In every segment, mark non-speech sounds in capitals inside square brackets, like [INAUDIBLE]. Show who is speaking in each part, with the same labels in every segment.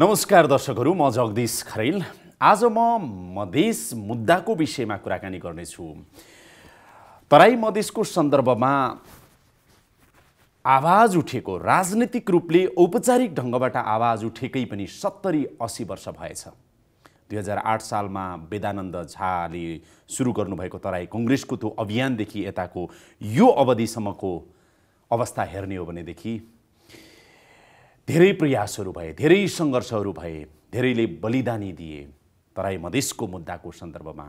Speaker 1: नमस्कार दर्शकहरू म जगदीश खरेल आज म मधेस मुद्दाको विषयमा कुराकानी गर्नेछु तराई मधेसको सन्दर्भमा आवाज उठेको राजनीतिक रूपले औपचारिक ढङ्गबाट आवाज उठेकै पनि सत्तरी असी वर्ष भएछ दुई हजार आठ सालमा वेदानन्द झाले सुरु गर्नुभएको तराई कङ्ग्रेसको त्यो अभियानदेखि यताको यो अवधिसम्मको अवस्था हेर्ने हो भनेदेखि धेरै प्रयासहरू भए धेरै सङ्घर्षहरू भए धेरैले बलिदानी दिए तराई मधेसको मुद्दाको सन्दर्भमा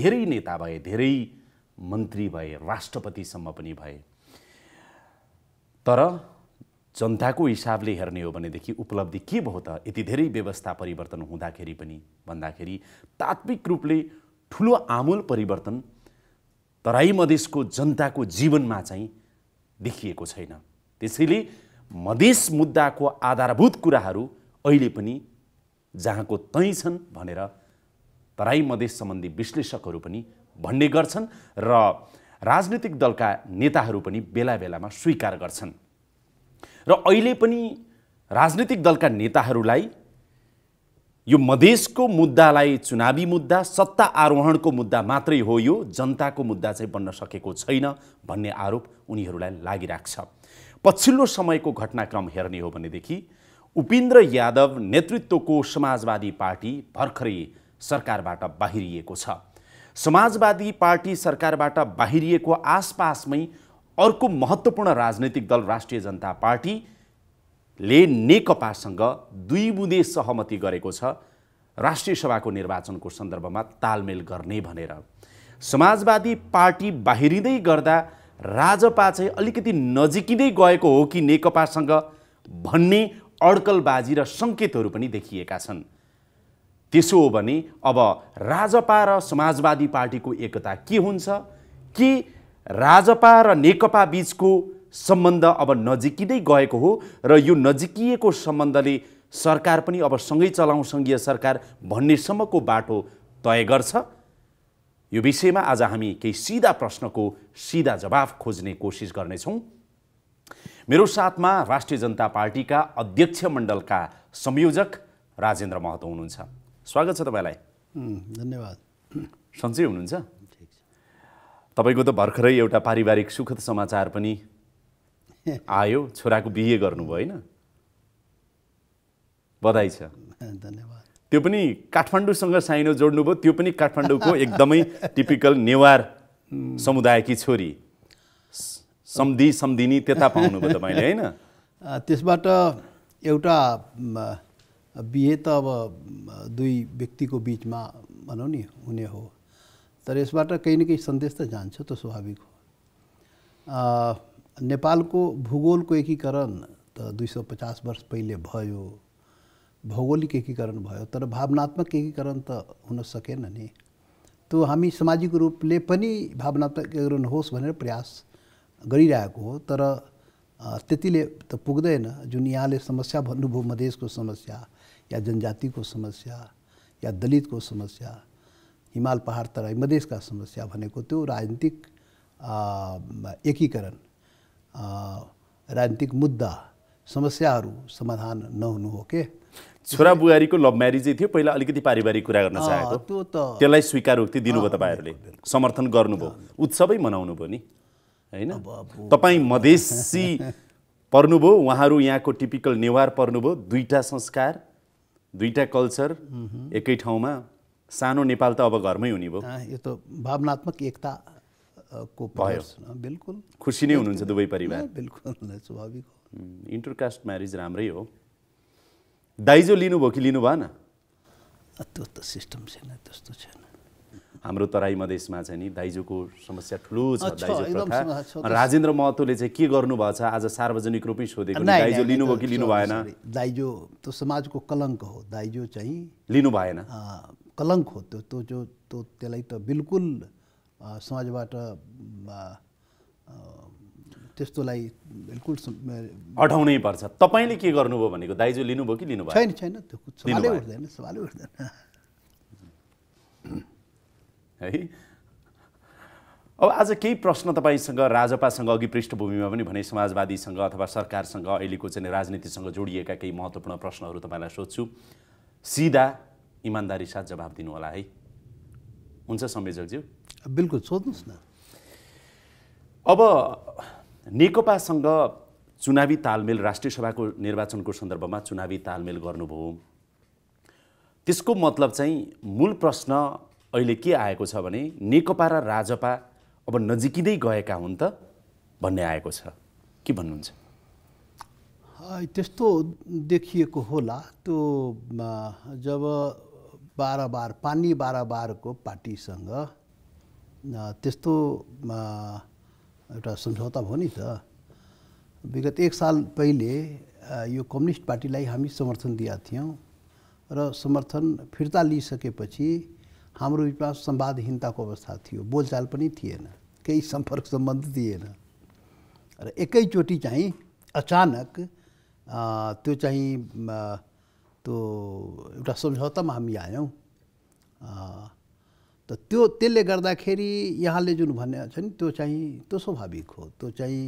Speaker 1: धेरै नेता भए धेरै मन्त्री भए राष्ट्रपतिसम्म पनि भए तर जनताको हिसाबले हेर्ने हो भनेदेखि उपलब्धि के भयो त यति धेरै व्यवस्था परिवर्तन हुँदाखेरि पनि भन्दाखेरि तात्विक रूपले ठुलो आमूल परिवर्तन तराई मधेसको जनताको जीवनमा चाहिँ देखिएको छैन त्यसैले मधेस मुद्दाको आधारभूत कुराहरू अहिले पनि जहाँको तैँ छन् भनेर तराई मधेस सम्बन्धी विश्लेषकहरू पनि भन्ने गर्छन् र राजनीतिक दलका नेताहरू पनि बेला बेलामा स्वीकार गर्छन् र अहिले पनि राजनीतिक दलका नेताहरूलाई यो मधेसको मुद्दालाई चुनावी मुद्दा सत्ता आरोहणको मुद्दा मात्रै हो यो जनताको मुद्दा चाहिँ बन्न सकेको छैन भन्ने आरोप उनीहरूलाई लागिरहेको छ पछिल्लो समयको घटनाक्रम हेर्ने हो भनेदेखि उपेन्द्र यादव नेतृत्वको समाजवादी पार्टी भर्खरै सरकारबाट बाहिरिएको छ समाजवादी पार्टी सरकारबाट बाहिरिएको आसपासमै अर्को महत्त्वपूर्ण राजनैतिक दल राष्ट्रिय जनता पार्टीले नेकपासँग दुई बुँदे सहमति गरेको छ राष्ट्रिय सभाको निर्वाचनको सन्दर्भमा तालमेल गर्ने भनेर समाजवादी पार्टी बाहिरिँदै गर्दा राजपा चाहिँ अलिकति नजिकिँदै गएको हो कि नेकपासँग भन्ने अड्कलबाजी र सङ्केतहरू पनि देखिएका छन् त्यसो हो भने अब राजपा र समाजवादी पार्टीको एकता के हुन्छ कि राजपा र नेकपा बिचको सम्बन्ध अब नजिकिँदै गएको हो र यो नजिकिएको सम्बन्धले सरकार पनि अब सँगै चलाउँ सङ्घीय सरकार भन्नेसम्मको बाटो तय गर्छ यो विषयमा आज हामी केही सिधा प्रश्नको सिधा जवाफ खोज्ने कोसिस गर्नेछौँ मेरो साथमा राष्ट्रिय जनता पार्टीका अध्यक्ष मण्डलका संयोजक राजेन्द्र महतो हुनुहुन्छ स्वागत छ तपाईँलाई धन्यवाद सन्चै हुनुहुन्छ तपाईँको त भर्खरै एउटा पारिवारिक सुखद समाचार पनि [LAUGHS] आयो छोराको बिहे गर्नुभयो होइन बधाई छ धन्यवाद त्यो पनि काठमाडौँसँग साइनो जोड्नुभयो त्यो पनि काठमाडौँको एकदमै टिपिकल नेवार समुदायकी छोरी सम्धि सम्धिनी त्यता पाउनुभयो तपाईँले होइन
Speaker 2: त्यसबाट एउटा बिहे त अब दुई व्यक्तिको बिचमा भनौँ नि हुने हो तर यसबाट केही न केही सन्देश त जान्छ त स्वाभाविक हो नेपालको भूगोलको एकीकरण त दुई सौ पचास वर्ष पहिले भयो भौगोलिक एकीकरण भयो तर भावनात्मक एकीकरण त हुन सकेन नि त्यो हामी सामाजिक रूपले पनि भावनात्मक एकीकरण होस् भनेर प्रयास गरिरहेको हो तर त्यतिले त पुग्दैन जुन यहाँले समस्या भन्नुभयो मधेसको समस्या या जनजातिको समस्या या दलितको समस्या हिमाल पहाड तराई मधेसका समस्या भनेको त्यो राजनीतिक एकीकरण राजनीतिक मुद्दा समस्याहरू समाधान नहुनु हो के
Speaker 1: छोरा बुहारीको लभ म्यारिजै थियो पहिला अलिकति पारिवारिक कुरा गर्न चाहेको त्यसलाई स्वीकारोक्ति दिनुभयो तपाईँहरूले समर्थन गर्नुभयो उत्सवै मनाउनु भयो नि होइन तपाईँ मधेसी पर्नुभयो उहाँहरू यहाँको टिपिकल नेवार पर्नुभयो दुईवटा संस्कार दुईवटा कल्चर एकै ठाउँमा सानो नेपाल त अब घरमै हुने भयो
Speaker 2: यो त भावनात्मक एकता
Speaker 1: को भयो बिल्कुल खुसी नै हुनुहुन्छ दुवै परिवार
Speaker 2: बिल्कुल स्वाभाविक
Speaker 1: इन्टरकास्ट म्यारिज राम्रै हो दाइजो लिनुभयो कि लिनु भएन त्यो त सिस्टम छैन त्यस्तो छैन हाम्रो तराई मधेसमा चाहिँ नि दाइजोको समस्या ठुलो छ दाइजो प्रथा राजेन्द्र महतोले चाहिँ के गर्नुभएको छ आज सार्वजनिक रूपै सोधेको दाइजो लिनुभयो कि लिनु भएन
Speaker 2: दाइजो त्यो समाजको कलङ्क हो दाइजो चाहिँ लिनु भएन कलङ्क हो त्यो त्यो जो त्यो त्यसलाई त बिल्कुल समाजबाट त्यस्तोलाई बिल्कुल
Speaker 1: हटाउनै पर्छ तपाईँले के गर्नुभयो भनेको दाइजो लिनुभयो कि लिनुभयो छैन छैन त्यो सवालै
Speaker 2: उठ्दैन सवालै उठ्दैन
Speaker 1: है अब आज केही प्रश्न तपाईँसँग राजपासँग अघि पृष्ठभूमिमा पनि भने समाजवादीसँग अथवा सरकारसँग अहिलेको चाहिँ राजनीतिसँग जोडिएका केही महत्त्वपूर्ण प्रश्नहरू तपाईँलाई सोध्छु सिधा इमान्दारी साथ जवाब दिनु होला है हुन्छ संयोजकज्यू
Speaker 2: बिल्कुल सोध्नुहोस् न
Speaker 1: अब नेकपासँग चुनावी तालमेल राष्ट्रिय सभाको निर्वाचनको सन्दर्भमा चुनावी तालमेल गर्नुभयो त्यसको मतलब चाहिँ मूल प्रश्न अहिले के आएको छ भने नेकपा र राजपा अब नजिकिँदै गएका हुन् त भन्ने आएको छ के भन्नुहुन्छ
Speaker 2: त्यस्तो देखिएको होला त्यो जब बार पानी बारको पार्टीसँग त्यस्तो एउटा सम्झौता भयो नि त विगत एक साल पहिले यो कम्युनिस्ट पार्टीलाई हामी समर्थन दिएका थियौँ र समर्थन फिर्ता लिइसकेपछि हाम्रो बिचमा संवादहीनताको अवस्था थियो बोलचाल पनि थिएन केही सम्पर्क सम्बन्ध थिएन र एकैचोटि चाहिँ अचानक त्यो चाहिँ त्यो एउटा सम्झौतामा हामी आयौँ त त्यो त्यसले गर्दाखेरि यहाँले जुन भन्ने छ नि त्यो चाहिँ त्यो स्वाभाविक हो त्यो चाहिँ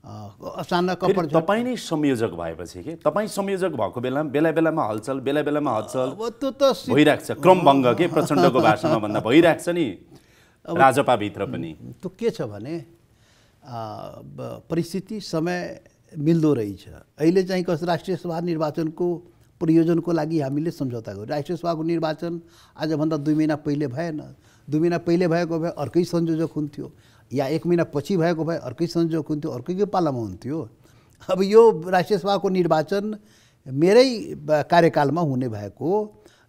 Speaker 1: अचानक तपाईँ नै संयोजक भएपछि के तपाईँ संयोजक भएको बेलामा बेला बेलामा हलचल बेला बेलामा हलचल
Speaker 2: त्यो त भइरहेको
Speaker 1: छ क्रमभङ्ग के [LAUGHS] प्रचण्डको भाषामा भन्दा भइरहेको छ नि राजपाभित्र पनि
Speaker 2: त्यो के छ भने परिस्थिति समय मिल्दो रहेछ अहिले चाहिँ कस राष्ट्रिय सभा निर्वाचनको को लगी हमी समझौता गये राष्ट्रीय सभा को निर्वाचन आज भाग दुई महीना पैले भेन दुई महीना पैले भएको भए संयोजक हो या एक महीना पच्चीस भाई अर्क संयोजक हुन्थ्यो पाला में हो अब राष्ट्रीय सभा को निर्वाचन मेरे कार्यकाल में होने भाग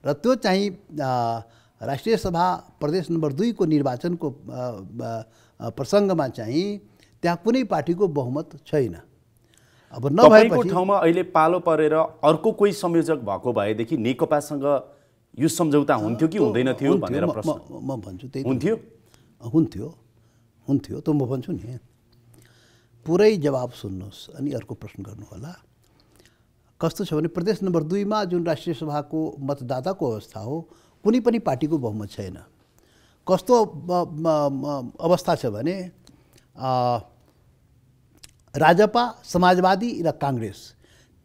Speaker 2: रो चाह राष्ट्रीय सभा प्रदेश को निर्वाचन को प्रसंग में चाह पार्टी को बहुमत छेन अब नभएको ठाउँमा
Speaker 1: अहिले पालो परेर अर्को कोही संयोजक भएको भएदेखि नेकपासँग यो सम्झौता हुन्थ्यो कि हुँदैन थियो भनेर म
Speaker 2: भन्छु त्यही हुन्थ्यो हुन्थ्यो हुन्थ्यो त म भन्छु नि पुरै जवाब सुन्नुहोस् अनि अर्को प्रश्न गर्नु होला कस्तो छ भने प्रदेश नम्बर दुईमा जुन राष्ट्रिय सभाको मतदाताको अवस्था हो कुनै पनि पार्टीको बहुमत छैन कस्तो अवस्था छ भने राजपा समाजवादी र काङ्ग्रेस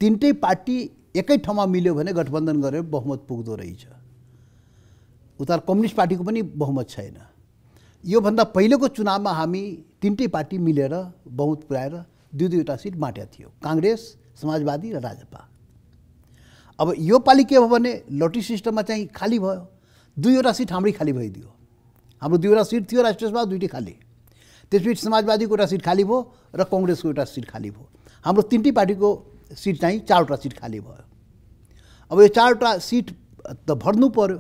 Speaker 2: तिनटै पार्टी एकै ठाउँमा मिल्यो भने गठबन्धन गरेर बहुमत पुग्दो रहेछ उता कम्युनिस्ट पार्टीको पनि बहुमत छैन योभन्दा पहिलेको चुनावमा हामी तिनटै पार्टी मिलेर बहुमत पुऱ्याएर दुई दुईवटा सिट बाँटेका थियो काङ्ग्रेस समाजवादी र राजपा अब योपालि के भयो भने लटरी सिस्टममा चाहिँ खाली भयो दुईवटा सिट हाम्रै खाली भइदियो हाम्रो दुईवटा सिट थियो राष्ट्रिय सभा दुइटै खाली त्यसपछि समाजवादीको एउटा सिट खाली भयो र कङ्ग्रेसको एउटा सिट खाली भयो हाम्रो तिनटै पार्टीको सिट चाहिँ चारवटा सिट खाली भयो अब यो चारवटा सिट त भर्नु पऱ्यो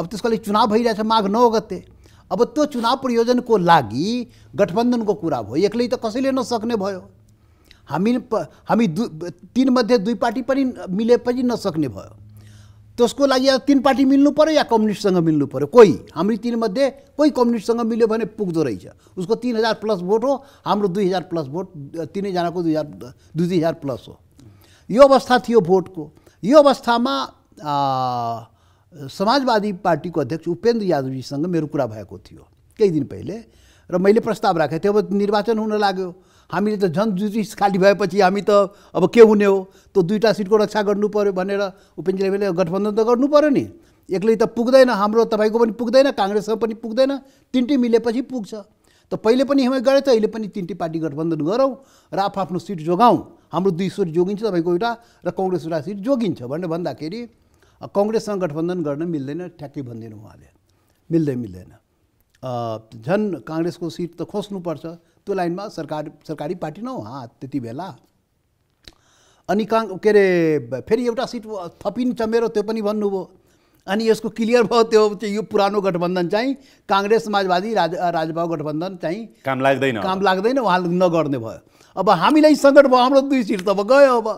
Speaker 2: अब त्यसको लागि चुनाव भइरहेछ माघ नौ गते अब त्यो चुनाव प्रयोजनको लागि गठबन्धनको कुरा भयो एक्लै त कसैले नसक्ने भयो हामी हामी दु तिनमध्ये दुई पार्टी पनि मिले पनि नसक्ने भयो त्यसको लागि या तिन पार्टी मिल्नु पऱ्यो या कम्युनिस्टसँग मिल्नु पऱ्यो कोही हाम्रो तिनमध्ये कोही कम्युनिस्टसँग मिल्यो भने पुग्दो रहेछ उसको तिन हजार प्लस भोट हो हाम्रो दुई हजार प्लस भोट तिनैजनाको दुई हजार दुई दुई हजार प्लस हो यो अवस्था थियो भोटको यो अवस्थामा समाजवादी पार्टीको अध्यक्ष उपेन्द्र यादवजीसँग मेरो कुरा भएको थियो केही दिन पहिले र मैले प्रस्ताव राखेको थिएँ अब निर्वाचन हुन लाग्यो हामीले त झन् दुई खाली भएपछि हामी त अब के हुने हो त्यो दुईवटा सिटको रक्षा गर्नु पऱ्यो भनेर उपेन्द्र गठबन्धन त गर्नु पऱ्यो नि एक्लै त पुग्दैन हाम्रो तपाईँको पनि पुग्दैन काङ्ग्रेससँग पनि पुग्दैन तिनटी मिलेपछि पुग्छ त पहिले पनि हामी त अहिले पनि तिनटी पार्टी गठबन्धन गरौँ र आफ्नो सिट जोगाउँ हाम्रो दुई सिट जोगिन्छ तपाईँको एउटा र कङ्ग्रेस एउटा सिट जोगिन्छ भनेर भन्दाखेरि कङ्ग्रेससँग गठबन्धन गर्न मिल्दैन ठ्याक्कै भनिदिनु उहाँले मिल्दै मिल्दैन झन् काङ्ग्रेसको सिट त खोज्नुपर्छ त्यो लाइनमा सरकार सरकारी पार्टी नौ हा त्यति बेला अनि काङ के अरे फेरि एउटा सिट थपिन्छ मेरो त्यो पनि भन्नुभयो अनि यसको क्लियर भयो त्यो यो पुरानो गठबन्धन चाहिँ काङ्ग्रेस समाजवादी राज राजभाव गठबन्धन चाहिँ
Speaker 1: काम लाग्दैन काम
Speaker 2: लाग्दैन उहाँ नगर्ने भयो अब हामीलाई सङ्कट भयो हाम्रो दुई सिट त अब गयो अब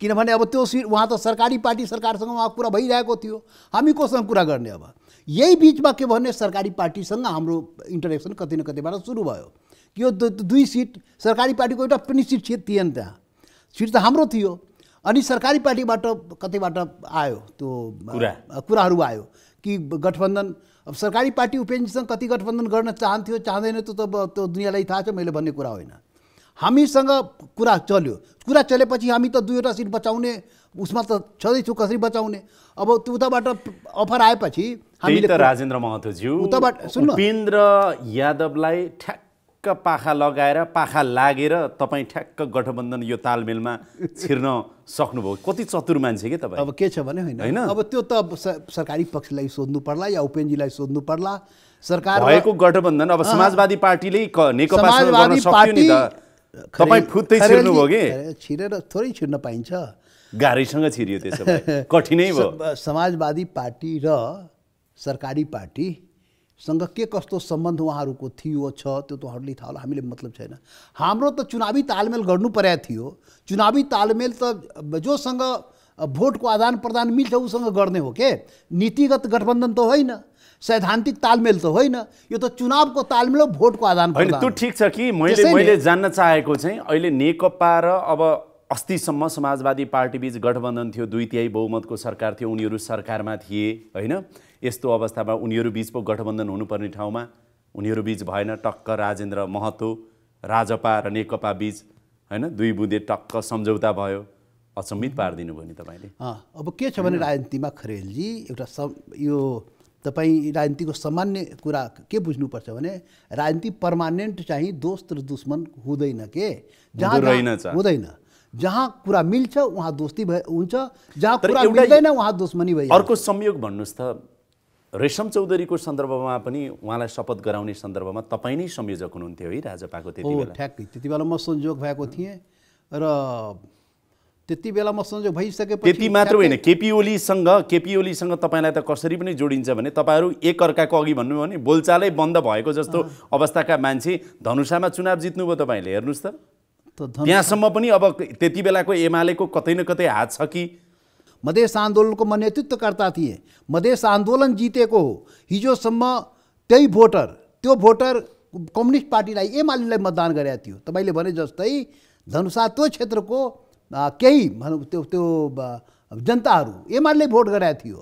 Speaker 2: किनभने अब त्यो सिट उहाँ त सरकारी पार्टी सरकारसँग उहाँ कुरा भइरहेको थियो हामी कोसँग कुरा गर्ने अब यही बिचमा के भन्ने सरकारी पार्टीसँग हाम्रो इन्टरेक्सन कति न कतिबाट सुरु भयो यो दुई सिट सरकारी पार्टीको एउटा पनि सिट थिएन त्यहाँ सिट त हाम्रो थियो अनि सरकारी पार्टीबाट कतैबाट आयो त्यो कुराहरू आयो कि गठबन्धन अब सरकारी पार्टी उपेन्द्रसँग कति गठबन्धन गर्न चाहन्थ्यो चाहँदैन त्यो त त्यो दुनियाँलाई थाहा छ मैले भन्ने कुरा होइन हामीसँग कुरा चल्यो कुरा चलेपछि हामी त दुईवटा सिट बचाउने उसमा त छँदैछु कसरी बचाउने अब त्यो उताबाट अफर आएपछि हामीले राजेन्द्र
Speaker 1: महतोज्यू उताबाट सुन्नु उपेन्द्र यादवलाई ठ्याक ठ्याक्क पाखा लगाएर पाखा लागेर तपाईँ ठ्याक्क गठबन्धन यो तालमेलमा छिर्न सक्नुभयो कति चतुर मान्छे कि तपाईँ अब के छ भने होइन होइन अब
Speaker 2: त्यो त सरकारी पक्षलाई सोध्नु पर्ला या उपेन्द्रजीलाई सोध्नु पर्ला सरकार भएको
Speaker 1: गठबन्धन अब समाजवादी पार्टीले तपाईँ फुत्तै छिर्नुभयो कि
Speaker 2: छिरेर थोरै छिर्न पाइन्छ
Speaker 1: गाह्रैसँग छिरियो त्यसो [LAUGHS] कठिनै भयो
Speaker 2: समाजवादी पार्टी र सरकारी पार्टी सँग के कस्तो सम्बन्ध उहाँहरूको थियो छ त्यो त उहाँहरूले थाहा होला हामीले मतलब छैन हाम्रो त चुनावी तालमेल गर्नु परेको थियो चुनावी तालमेल त जोसँग भोटको आदान प्रदान मिल्छ उसँग गर्ने हो के नीतिगत गठबन्धन त होइन सैद्धान्तिक तालमेल त होइन यो त चुनावको तालमेल हो भोटको आदान प्रदान त्यो
Speaker 1: ठिक छ कि मैले मैले जान्न चाहेको चाहिँ अहिले नेकपा र अब अस्तिसम्म समाजवादी पार्टीबीच गठबन्धन थियो दुई तिहाई बहुमतको सरकार थियो उनीहरू सरकारमा थिए होइन यस्तो अवस्थामा उनीहरू बिच पो गठबन्धन हुनुपर्ने ठाउँमा उनीहरू बिच भएन टक्क राजेन्द्र महतो राजपा र नेकपा बिच होइन दुई बुँदे टक्क सम्झौता भयो अचम्मित पारिदिनु भयो नि तपाईँले
Speaker 2: अब के छ भने राजनीतिमा खरेलजी एउटा सम यो तपाईँ राजनीतिको सामान्य कुरा के बुझ्नुपर्छ भने राजनीति पर्मानेन्ट चाहिँ दोस्त र दुश्मन हुँदैन के जहाँ हुँदैन जहाँ कुरा मिल्छ उहाँ दोस्ती भए हुन्छ जहाँ कुरा मिल्दैन उहाँ दुश्मनी भयो अर्को
Speaker 1: संयोग भन्नुहोस् त रेशम चौधरीको सन्दर्भमा पनि उहाँलाई शपथ गराउने सन्दर्भमा तपाईँ नै संयोजक हुनुहुन्थ्यो है राजपाको त्यति बेला
Speaker 2: ठ्याक्कै त्यति बेला म संयोग भएको थिएँ र त्यति बेला म संयोग भइसके त्यति मात्र होइन
Speaker 1: केपी ओलीसँग केपी ओलीसँग तपाईँलाई त कसरी पनि जोडिन्छ भने तपाईँहरू एकअर्काको अघि भन्नुभयो भने बोलचालै बन्द भएको जस्तो अवस्थाका मान्छे धनुषामा चुनाव जित्नुभयो तपाईँले हेर्नुहोस् त त्यहाँसम्म पनि अब त्यति बेलाको एमालेको कतै न कतै हात छ कि मधेश आंदोलन को मैं नेतृत्व
Speaker 2: करता थे मधेश आंदोलन जीते हो हिजोसम तई भोटर तो भोटर कम्युनिस्ट पार्टीलाई एमालेलाई मतदान गरेको तब तपाईँले भने जस्तै धनुषा तो क्षेत्र को कई जनता एमआलए भोट करा थी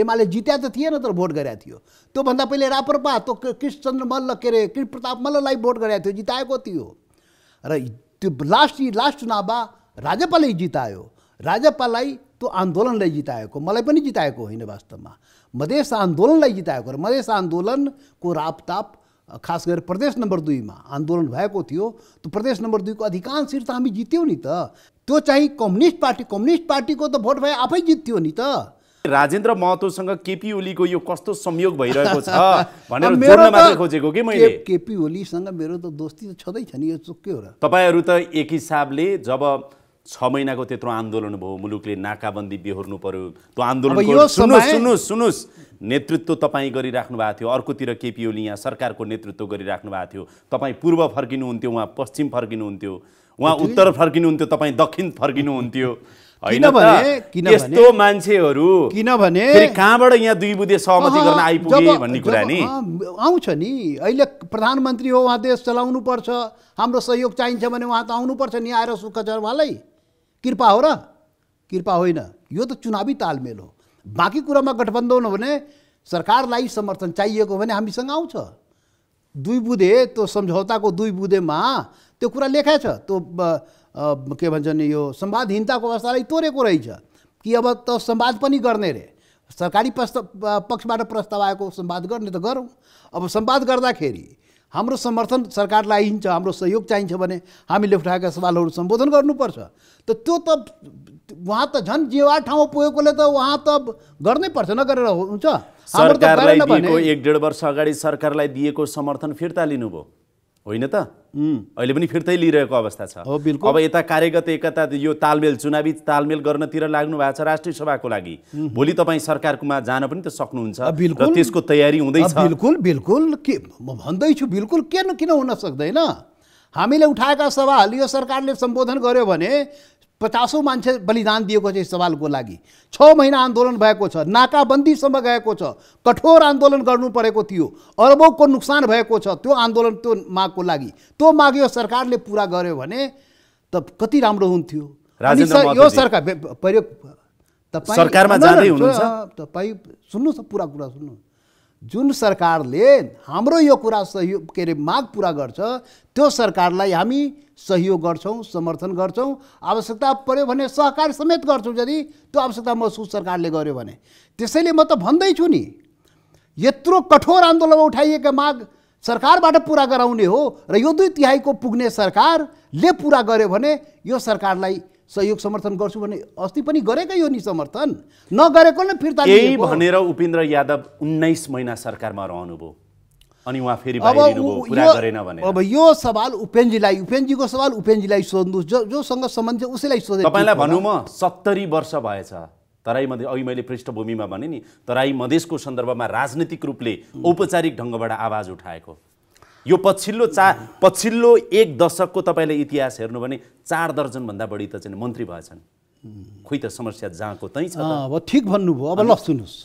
Speaker 2: एमआलए जित्या तो थे तर भोट तो भाग त्योभन्दा पहिले राप्रपा त्यो कृष्णचन्द्र मल्ल के कृष्ण प्रताप मल्ललाई भोट करा थियो जिता थियो र त्यो लास्ट चुनाव चुनावमा राजपालै जितायो राजपालाई त्यो आन्दोलनलाई जिताएको मलाई पनि जिताएको होइन वास्तवमा मधेस आन्दोलनलाई जिताएको र मधेस आन्दोलनको रापताप खास गरेर प्रदेश नम्बर दुईमा आन्दोलन भएको थियो त्यो प्रदेश नम्बर दुईको अधिकांश सिट त हामी जित्यौँ नि त त्यो चाहिँ कम्युनिस्ट पार्टी कम्युनिस्ट पार्टीको त भोट भए आफै जित्थ्यो नि त
Speaker 1: राजेन्द्र महतोसँग केपी ओलीको यो कस्तो संयोग भइरहेको छ [LAUGHS] भनेर खोजेको कि मैले
Speaker 2: केपी ओलीसँग मेरो त दोस्ती त छँदैछ नि यो चुक्यो र
Speaker 1: तपाईँहरू त एक हिसाबले जब छ महिनाको त्यत्रो आन्दोलन भयो मुलुकले नाकाबन्दी बिहोर्नु पर्यो त्यो आन्दोलन सुन्नुहोस् सुन्नुहोस् सुन्नुहोस् नेतृत्व तपाईँ गरिराख्नु भएको थियो अर्कोतिर केपी ओली यहाँ सरकारको नेतृत्व गरिराख्नु भएको थियो तपाईँ पूर्व फर्किनुहुन्थ्यो उहाँ पश्चिम फर्किनुहुन्थ्यो उहाँ उत्तर फर्किनुहुन्थ्यो तपाईँ दक्षिण फर्किनुहुन्थ्यो होइन यस्तो मान्छेहरू किनभने कहाँबाट यहाँ दुई बुधे सहमति गर्न आइपुगे भन्ने कुरा नि
Speaker 2: आउँछ नि अहिले प्रधानमन्त्री हो उहाँ देश चलाउनु पर्छ हाम्रो सहयोग चाहिन्छ भने उहाँ त आउनुपर्छ नि आएर सुख छ उहाँलाई कृपा हो र कृपा होइन यो त चुनावी तालमेल हो बाँकी कुरामा गठबन्धन हो भने सरकारलाई समर्थन चाहिएको भने हामीसँग आउँछ दुई बुधे त्यो सम्झौताको दुई बुधेमा त्यो कुरा लेखा छ त्यो के भन्छ नि यो सम्वादहीनताको अवस्थालाई तोरेको रहेछ कि अब त संवाद पनि गर्ने रे सरकारी प्रस्ताव पक्षबाट प्रस्ताव आएको सम्वाद गर्ने त गरौँ अब सम्वाद गर्दाखेरि हाम्रो समर्थन सरकारलाई आइन्छ हाम्रो सहयोग चाहिन्छ भने हामीले उठाएका सवालहरू सम्बोधन गर्नुपर्छ त त्यो त उहाँ त झन् जेवा ठाउँ पुगेकोले त उहाँ त गर्नै पर्छ नगरेर हुन्छ सरकारलाई
Speaker 1: एक डेढ वर्ष अगाडि सरकारलाई दिएको समर्थन फिर्ता लिनुभयो होइन त अहिले पनि फिर्तै लिइरहेको अवस्था छ अब यता कार्यगत एकता यो तालमेल चुनावी तालमेल गर्नतिर लाग्नु भएको छ राष्ट्रिय सभाको लागि भोलि तपाईँ सरकारकोमा जान पनि त सक्नुहुन्छ र त्यसको तयारी हुँदैछ
Speaker 2: बिल्कुल बिल्कुल के भन्दैछु बिल्कुल किन किन हुन सक्दैन हामीले उठाएका सवाल यो सरकारले सम्बोधन गर्यो भने पचासौँ मान्छे बलिदान दिएको छ यस सवालको लागि छ महिना आन्दोलन भएको छ नाकाबन्दीसम्म गएको छ कठोर आन्दोलन गर्नु परेको थियो अरबौँको नोक्सान भएको छ त्यो आन्दोलन त्यो मागको लागि त्यो माग यो सरकारले पुरा गर्यो भने त कति राम्रो हुन्थ्यो यो सरकार सरकारमा जाँदै हुनुहुन्छ तपाईँ सुन्नुहोस् पुरा कुरा सुन्नु जुन सरकारले हाम्रो यो कुरा सहयोग के अरे माग पुरा गर्छ त्यो सरकारलाई हामी सहयोग गर्छौँ समर्थन गर्छौँ आवश्यकता पऱ्यो भने सहकार समेत गर्छौँ यदि त्यो आवश्यकता महसुस सरकारले गर्यो भने त्यसैले म त भन्दैछु नि यत्रो कठोर आन्दोलनमा उठाइएका माग सरकारबाट पुरा गराउने हो र यो दुई तिहाईको पुग्ने सरकारले पुरा गर्यो भने यो सरकारलाई सहयोग समर्थन गर्छु भने अस्ति पनि गरेकै हो नि समर्थन नगरेको नै फिर्ता यही भनेर
Speaker 1: उपेन्द्र यादव उन्नाइस महिना सरकारमा रहनुभयो अनि उहाँ फेरि गरेन भने
Speaker 2: अब यो सवाल उपेनजीलाई उपेनजीको सवाल उपेनजीलाई सोध्नु जो जोसँग सम्बन्ध छ उसैलाई सोध्नु तपाईँलाई भनौँ म
Speaker 1: सत्तरी वर्ष भएछ तराई मधेस अघि मैले पृष्ठभूमिमा भने नि तराई मधेसको सन्दर्भमा राजनीतिक रूपले औपचारिक ढङ्गबाट आवाज उठाएको यो पछिल्लो चा पछिल्लो एक दशकको तपाईँले इतिहास हेर्नु भने चार दर्जनभन्दा बढी त चाहिँ मन्त्री भएछन् खोइ त समस्या जहाँको तै छ अब
Speaker 2: ठिक भन्नुभयो अब ल सुन्नुहोस्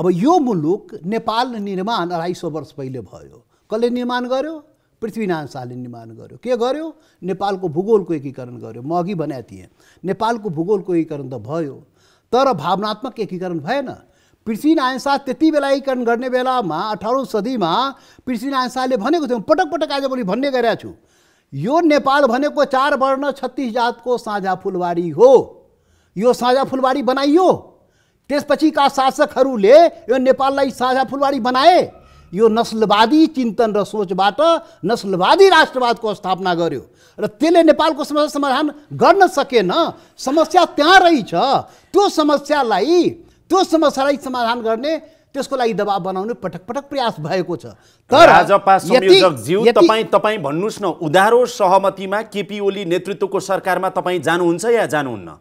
Speaker 2: अब यो मुलुक नेपाल निर्माण अढाई सौ वर्ष पहिले भयो कसले निर्माण गर्यो पृथ्वीनारायण शाहले निर्माण गर्यो के गर्यो नेपालको भूगोलको एकीकरण गर्यो म अघि भनेको थिएँ नेपालको भूगोलको एकीकरण त भयो तर भावनात्मक एकीकरण भएन पृथ्वीनारायण शाह त्यति बेलायकरण गर्ने बेलामा अठारौँ सदीमा पृथ्वीनारायण शाहले भनेको थियौँ पटक पटक आजभोलि भन्ने गरेका छु यो नेपाल भनेको चार वर्ण छत्तिस जातको साझा फुलबारी हो यो साझा फुलबारी बनाइयो त्यसपछिका शासकहरूले यो नेपाललाई साझा फुलबारी बनाए यो नस्लवादी चिन्तन र सोचबाट नस्लवादी राष्ट्रवादको स्थापना गर्यो र त्यसले नेपालको समस्या समाधान गर्न सकेन समस्या त्यहाँ रहेछ त्यो समस्यालाई त्यो समस्यालाई समाधान गर्ने त्यसको लागि दबाब बनाउने पटक पटक प्रयास भएको छ तर
Speaker 1: राजपा तपाईँ तपाईँ भन्नुहोस् न उधारो सहमतिमा केपी ओली नेतृत्वको सरकारमा तपाईँ जानुहुन्छ या जानुहुन्न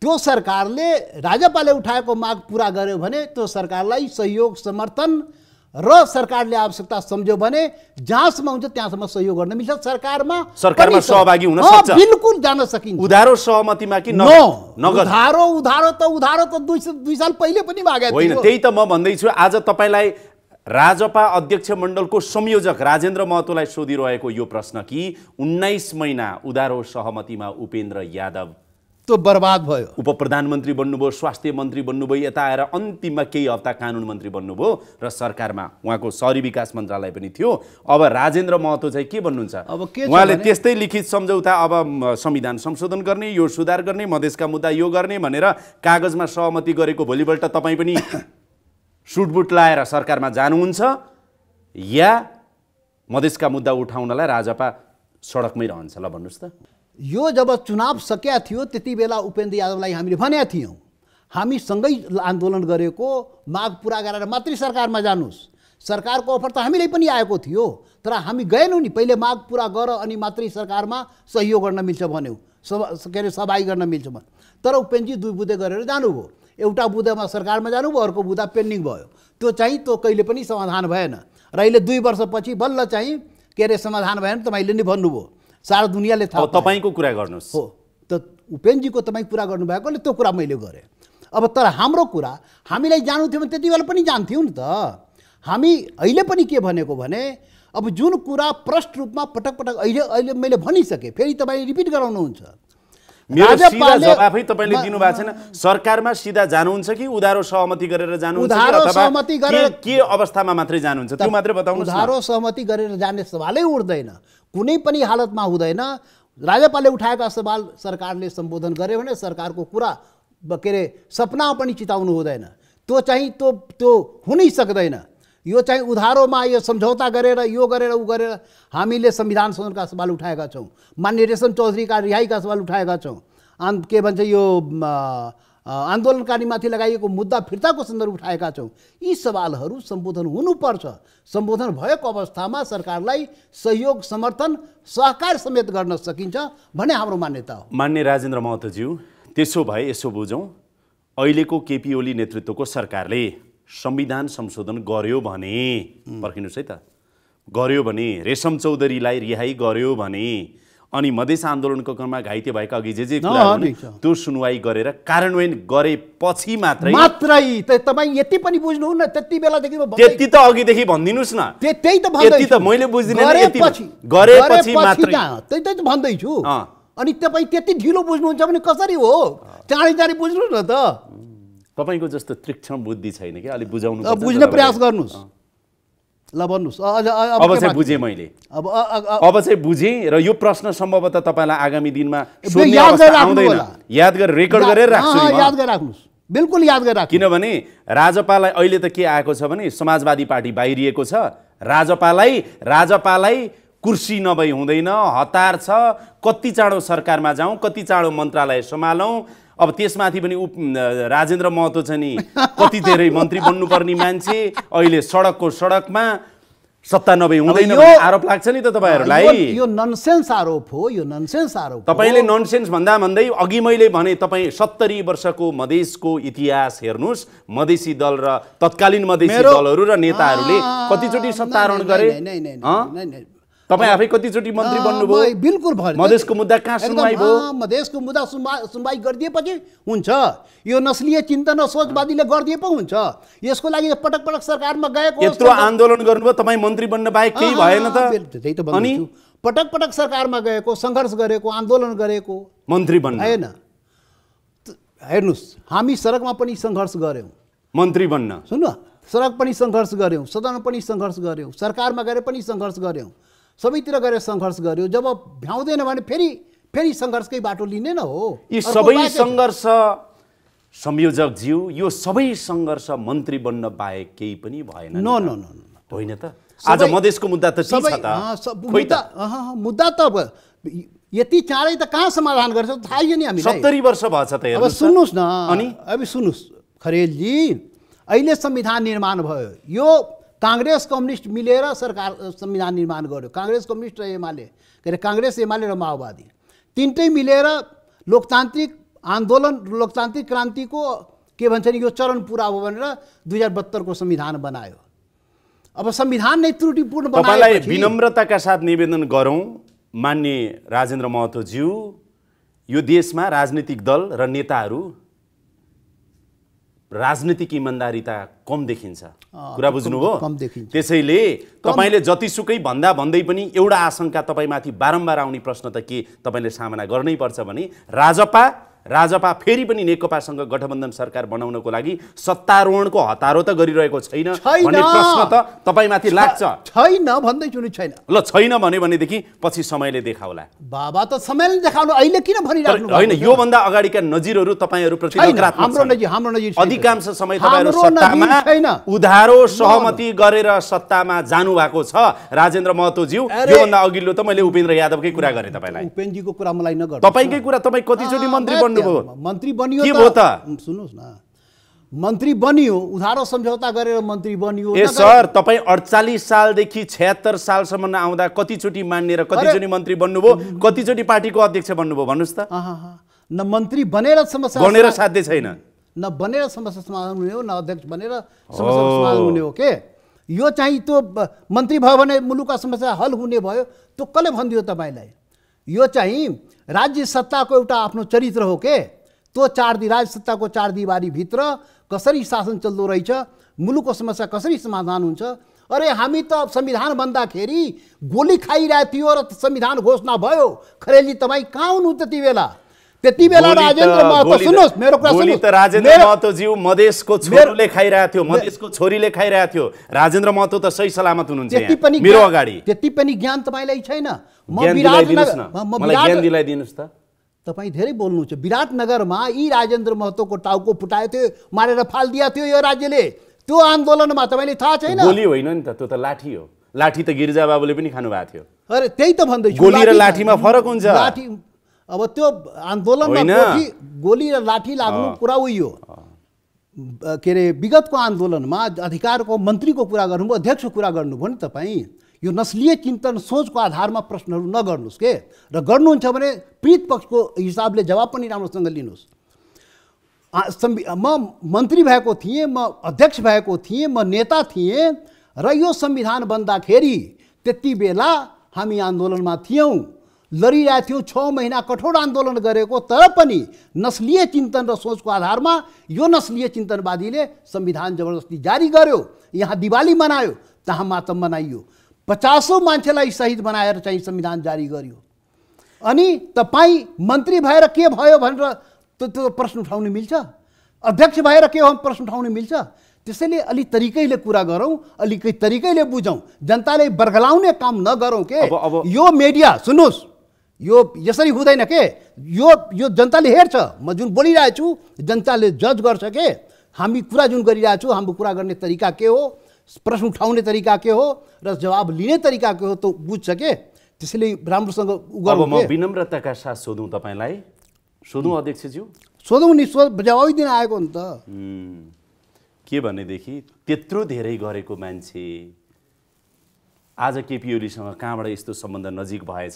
Speaker 1: त्यो सरकारले राजपाले उठाएको माग पुरा
Speaker 2: गर्यो भने त्यो सरकारलाई सहयोग समर्थन र सरकारले आवश्यकता सम्झ्यो भने जहाँसम्म हुन्छ त्यहाँसम्म सहयोग गर्न मिल्छ सरकारमा सरकारमा सहभागी हुन सक्छ बिल्कुल जान सकिन्छ उधारो सहमतिमा कि उधारो उधारो त उधारो त दुई दुई साल पहिले पनि मागेको होइन त्यही त
Speaker 1: म भन्दैछु आज तपाईँलाई राजपा अध्यक्ष मण्डलको संयोजक राजेन्द्र महतोलाई सोधिरहेको यो प्रश्न कि उन्नाइस महिना उधारो सहमतिमा उपेन्द्र यादव त्यो बर्बाद भयो उप प्रधानमन्त्री बन्नुभयो स्वास्थ्य मन्त्री बन्नुभयो यता आएर अन्तिममा केही हप्ता कानुन मन्त्री बन्नुभयो र सरकारमा उहाँको सहरी विकास मन्त्रालय पनि थियो अब राजेन्द्र महतो चाहिँ के भन्नुहुन्छ अब के उहाँले त्यस्तै लिखित सम्झौता अब संविधान संशोधन गर्ने यो सुधार गर्ने मधेसका मुद्दा यो गर्ने भनेर कागजमा सहमति गरेको भोलिपल्ट तपाईँ पनि [LAUGHS] सुटबुट लाएर सरकारमा जानुहुन्छ या मधेसका मुद्दा उठाउनलाई राजपा सडकमै रहन्छ ल भन्नुहोस् त यो जब
Speaker 2: चुनाव सकिया थियो त्यति बेला उपेन्द्र यादवलाई हामीले भनेका थियौँ हामी सँगै आन्दोलन गरेको माग पुरा गरेर मात्रै सरकारमा जानुहोस् सरकारको अफर त हामीलाई पनि आएको थियो तर हामी गएनौँ नि पहिले माग पुरा गर अनि मात्रै सरकारमा सहयोग गर्न मिल्छ भन्यौँ सभा के अरे सभाइ गर्न मिल्छ भन्यो तर उपेन्द्रजी दुई बुधे गरेर जानुभयो एउटा बुधामा सरकारमा जानुभयो अर्को बुधा पेन्डिङ भयो त्यो चाहिँ त्यो कहिले पनि समाधान भएन र अहिले दुई वर्षपछि बल्ल चाहिँ के अरे समाधान भएन तपाईँले नि भन्नुभयो सारा दुनियाँले थाहा
Speaker 1: तपाईँको कुरा गर्नुहोस् हो
Speaker 2: त उपेनजीको तपाईँ कुरा गर्नुभएकोले त्यो कुरा मैले गरेँ अब तर हाम्रो कुरा हामीलाई जानु थियो भने त्यति बेला पनि जान्थ्यौँ नि त हामी अहिले पनि के भनेको भने अब जुन कुरा प्रष्ट रूपमा पटक पटक अहिले अहिले मैले भनिसकेँ फेरि तपाईँले रिपिट गराउनुहुन्छ
Speaker 1: तपाईँले दिनुभएको छैन सरकारमा सिधा जानुहुन्छ कि उधारो सहमति गरेर जानुहुन्छ सहमति गरेर के अवस्थामा मात्रै जानुहुन्छ त्यो मात्रै बताउनु उधारो
Speaker 2: सहमति गरेर जाने सवालै उठ्दैन कुनै पनि हालतमा हुँदैन राज्यपालले उठाएका सवाल सरकारले सम्बोधन गर्यो भने सरकारको कुरा के अरे सपना पनि चिताउनु हुँदैन त्यो चाहिँ त्यो त्यो हुनै सक्दैन यो चाहिँ उधारोमा यो सम्झौता गरेर यो गरेर ऊ गरेर हामीले संविधान सदनका सवाल उठाएका छौँ मान्य रेशम चौधरीका रिहाईका सवाल उठाएका छौँ के भन्छ यो आन्दोलनकारीमाथि लगाइएको मुद्दा फिर्ताको सन्दर्भ उठाएका छौँ यी सवालहरू सम्बोधन हुनुपर्छ सम्बोधन भएको अवस्थामा सरकारलाई सहयोग समर्थन सहकार समेत गर्न सकिन्छ भन्ने हाम्रो मान्यता हो
Speaker 1: मान्य राजेन्द्र महतज्यू त्यसो भए यसो बुझौँ अहिलेको केपी ओली नेतृत्वको सरकारले संविधान संशोधन गर्यो भने पर्खिनुहोस् है त गर्यो भने रेशम चौधरीलाई रिहाई गर्यो भने अनि मधेस आन्दोलनको क्रममा घाइते भएका अघि जे जे त्यो सुनवाई गरेर कार्यान्वयन गरेपछि मात्रै मात्रै
Speaker 2: तपाईँ यति पनि बुझ्नुहुन्न त्यति बेलादेखि त्यति
Speaker 1: त अघिदेखि भनिदिनुहोस् न
Speaker 2: त्यही त त्यति त मैले गरेपछि मात्रै त्यही त भन्दैछु
Speaker 1: अनि
Speaker 2: तपाईँ त्यति ढिलो बुझ्नुहुन्छ भने कसरी हो चाँडै चाँडै बुझ्नुहोस् न त
Speaker 1: तपाईँको जस्तो त्रिक्षण बुद्धि छैन कि अलिक बुझाउनु बुझ्ने प्रयास गर्नुहोस्
Speaker 2: ल भन्नुहोस् अब चाहिँ बुझेँ मैले अब अब
Speaker 1: चाहिँ बुझेँ र यो प्रश्न सम्भवतः तपाईँलाई आगामी दिनमा याद गरेर रेकर्ड गरेर राख्छु याद गरेर राख्नुहोस् बिल्कुल याद गरेर किनभने राजपालाई अहिले त के आएको छ भने समाजवादी पार्टी बाहिरिएको छ राजपालाई राजपालाई कुर्सी नभई हुँदैन हतार छ कति चाँडो सरकारमा जाउँ कति चाँडो मन्त्रालय सम्हालौँ अब त्यसमाथि पनि उप राजेन्द्र महतो छ नि कति धेरै मन्त्री बन्नुपर्ने मान्छे अहिले सडकको सडकमा सत्ता नभए हुँदैन आरोप लाग्छ नि त तपाईँहरूलाई यो
Speaker 2: ननसेन्स आरोप हो यो ननसेन्स आरोप तपाईँले
Speaker 1: ननसेन्स भन्दा भन्दै अघि मैले भने तपाईँ सत्तरी वर्षको मधेसको इतिहास हेर्नुहोस् मधेसी दल र तत्कालीन मधेसी दलहरू र नेताहरूले कतिचोटि सत्तारोहण गरे तपाईँ आफै कतिचोटि मन्त्री बन्नुभयो बिल्कुल भयो मधेसको मुद्दा कहाँ सुनवाई भयो
Speaker 2: मधेसको मुद्दा सुनवाई सुनवाई गरिदिएपछि हुन्छ यो नस्लीय चिन्तन र सोचवादीले गरिदिए पो हुन्छ यसको लागि पटक पटक सरकारमा गएको यत्रो आन्दोलन
Speaker 1: गर्नुभयो तपाईँ मन्त्री बन्न बाहेक केही भएन त त अनि
Speaker 2: पटक पटक सरकारमा गएको सङ्घर्ष गरेको आन्दोलन गरेको मन्त्री बन्न होइन हेर्नुहोस् हामी सडकमा पनि सङ्घर्ष गऱ्यौँ मन्त्री बन्न सुन्नु सडक पनि सङ्घर्ष गऱ्यौँ सदनमा पनि सङ्घर्ष गऱ्यौँ सरकारमा गएर पनि सङ्घर्ष गऱ्यौँ सबैतिर गएर सङ्घर्ष गर्यो जब भ्याउँदैन भने फेरि फेरि सङ्घर्षकै बाटो लिने न हो यी सबै सङ्घर्ष
Speaker 1: संयोजकज्यू यो सबै सङ्घर्ष मन्त्री बन्न बाहेक केही पनि भएन न न न होइन त आज मधेसको मुद्दा त मुद्दा
Speaker 2: मुद्दा त यति चाँडै त कहाँ समाधान गर्छ थाहै
Speaker 1: नि हामी सत्तरी वर्ष भएछ त अब सुन्नुहोस्
Speaker 2: न अनि अब सुन्नुहोस् खरेलजी अहिले संविधान निर्माण भयो यो काङ्ग्रेस कम्युनिस्ट मिलेर सरकार संविधान निर्माण गर्यो काङ्ग्रेस कम्युनिस्ट र एमाले के अरे काङ्ग्रेस एमाले र माओवादी तिनटै मिलेर लोकतान्त्रिक आन्दोलन लोकतान्त्रिक क्रान्तिको के भन्छ नि यो चरण पुरा हो भनेर दुई हजार बहत्तरको संविधान बनायो अब संविधान नै त्रुटिपूर्ण तपाईँलाई
Speaker 1: विनम्रताका साथ निवेदन गरौँ मान्य राजेन्द्र महतोज्यू यो देशमा राजनीतिक दल र नेताहरू राजनीतिक इमान्दारिता कम देखिन्छ
Speaker 2: कुरा बुझ्नुभयो
Speaker 1: त्यसैले तपाईँले जतिसुकै भन्दा भन्दै पनि एउटा आशंका तपाईँमाथि बारम्बार आउने प्रश्न त के तपाईँले सामना गर्नै पर्छ भने राजपा राजपा फेरि पनि नेकपासँग गठबन्धन सरकार बनाउनको लागि सत्तारोहणको हतारो त गरिरहेको छैन भन्ने प्रश्न त तपाईँमाथि लाग्छ
Speaker 2: छैन भन्दैछु नि छैन
Speaker 1: ल छैन भन्यो भनेदेखि पछि समयले देखाउला
Speaker 2: बाबा त समयले देखाउनु अहिले किन भनिराख्नु होइन योभन्दा
Speaker 1: अगाडिका नजिरहरू तपाईँहरूप्रति अधिकांश समय तपाईँहरू सत्तामा उधारो सहमति गरेर सत्तामा जानु भएको छ राजेन्द्र महतोज्यू योभन्दा अघिल्लो त मैले उपेन्द्र यादवकै कुरा गरेँ तपाईँलाई
Speaker 2: उपेन्द्रजीको कुरा मलाई नगर तपाईँकै
Speaker 1: कुरा तपाईँ कतिचोटि मन्त्री भन्नुभयो
Speaker 2: मन्त्री बनियो के भयो त सुन्नुहोस् न मन्त्री बनियो उधारो सम्झौता गरेर मन्त्री बनियो ए सर
Speaker 1: तपाईँ अडचालिस सालदेखि छ्यात्तर सालसम्म आउँदा कतिचोटि मान्नेर कतिचोटि मन्त्री बन्नुभयो कतिचोटि पार्टीको अध्यक्ष बन्नुभयो भन्नुहोस् त
Speaker 2: न मन्त्री बनेर समस्या बनेर साध्य छैन न बनेर समस्या समाधान हुने हो न अध्यक्ष बनेर समस्या समाधान हुने हो के यो चाहिँ त्यो मन्त्री भयो भने मुलुकका समस्या हल हुने भयो त्यो कसले भनिदियो तपाईँलाई यो चाहिँ राज्य सत्ताको एउटा आफ्नो चरित्र हो के त्यो चार दिन राज्य सत्ताको चार दिवारीभित्र कसरी शासन चल्दो रहेछ मुलुकको समस्या कसरी समाधान हुन्छ अरे हामी त संविधान भन्दाखेरि गोली खाइरहेको थियो र संविधान घोषणा भयो खरेली तपाईँ कहाँ हुनु त्यति बेला
Speaker 1: त्यति बेला राजेन्द्र महतो सुन्नुहोस् मेरो कुरा सुन्नुहोस् राजेन्द्र महतोज्यू मधेसको छोरोले खाइरहेको थियो मधेसको छोरीले खाइरहेको थियो राजेन्द्र महतो त सही सलामत हुनुहुन्छ त्यति पनि मेरो अगाडि
Speaker 2: त्यति पनि ज्ञान तपाईँलाई छैन म विराट
Speaker 1: दिलाइदिनुहोस् त
Speaker 2: तपाईँ धेरै बोल्नुहुन्छ विराटनगरमा यी राजेन्द्र महतोको टाउको फुटाएको थियो मारेर फालिदिएको थियो यो राज्यले त्यो आन्दोलनमा तपाईँले थाहा छैन गोली
Speaker 1: होइन नि त त्यो त लाठी हो लाठी त गिरिजा बाबुले पनि भएको थियो
Speaker 2: अरे त्यही त भन्दैछु गोली र लाठीमा फरक हुन्छ लाठी अब त्यो आन्दोलनमा गोली र लाठी लाग्नु कुरा उयो के अरे विगतको आन्दोलनमा अधिकारको मन्त्रीको कुरा गर्नुभयो अध्यक्षको कुरा गर्नुभयो नि तपाईँ यो नस्लीय चिन्तन सोचको आधारमा प्रश्नहरू नगर्नुहोस् के र गर्नुहुन्छ भने पीडित पक्षको हिसाबले जवाब पनि राम्रोसँग लिनुहोस् म मन्त्री भएको थिएँ म अध्यक्ष भएको थिएँ म नेता थिएँ र यो संविधान बन्दाखेरि त्यति बेला हामी आन्दोलनमा थियौँ लडिरहेको थियो छ महिना कठोर आन्दोलन गरेको तर पनि नस्लीय चिन्तन र सोचको आधारमा यो नस्लीय चिन्तनवादीले संविधान जबरजस्ती जारी गर्यो यहाँ दिवाली मनायो तहाँ मातम मनाइयो पचासौँ मान्छेलाई शहीद बनाएर चाहिँ संविधान जारी गरियो अनि तपाईँ मन्त्री भएर के भयो भनेर त्यो त्यो प्रश्न उठाउनु मिल्छ अध्यक्ष भएर के हो प्रश्न उठाउनु मिल्छ त्यसैले अलि तरिकैले कुरा गरौँ अलिकै तरिकैले बुझौँ जनताले बर्गलाउने काम नगरौँ के अब, अब, यो मिडिया सुन्नुहोस् यो यसरी हुँदैन के यो यो जनताले हेर्छ म जुन बोलिरहेछु जनताले जज गर्छ के हामी कुरा जुन गरिरहेछु हाम्रो कुरा गर्ने तरिका के हो प्रश्न उठाउने तरिका के हो र जवाब लिने तरिका के हो त बुझ्छ के त्यसैले राम्रोसँग म
Speaker 1: विनम्रताका साथ सोधौँ तपाईँलाई सोधौँ अध्यक्षज्यू
Speaker 2: सोधौँ नि सो जवाबै दिन आएको नि त
Speaker 1: के भनेदेखि त्यत्रो धेरै गरेको मान्छे आज केपी ओलीसँग कहाँबाट यस्तो सम्बन्ध नजिक भएछ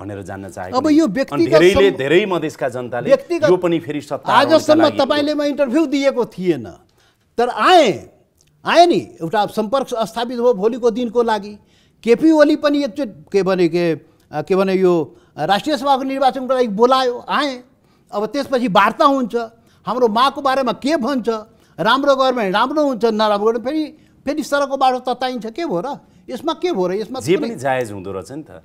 Speaker 1: भनेर जान्न चाहे अब यो धेरैले धेरै मधेसका जनताले यो पनि फेरि सत्ता आजसम्म तपाईँले
Speaker 2: म इन्टरभ्यू दिएको थिएन तर आएँ आएँ नि एउटा सम्पर्क स्थापित भयो भोलिको दिनको लागि केपी ओली पनि एकचोटि के भने के के भने यो राष्ट्रिय सभाको निर्वाचनको लागि बोलायो आएँ अब त्यसपछि वार्ता हुन्छ हाम्रो माको बारेमा के भन्छ राम्रो गऱ्यो भने राम्रो हुन्छ नराम्रो गऱ्यो फेरि फेरि सरको बाटो तताइन्छ के भयो र यसमा के भयो र
Speaker 1: यसमा जे पनि जायज हुँदो रहेछ नि त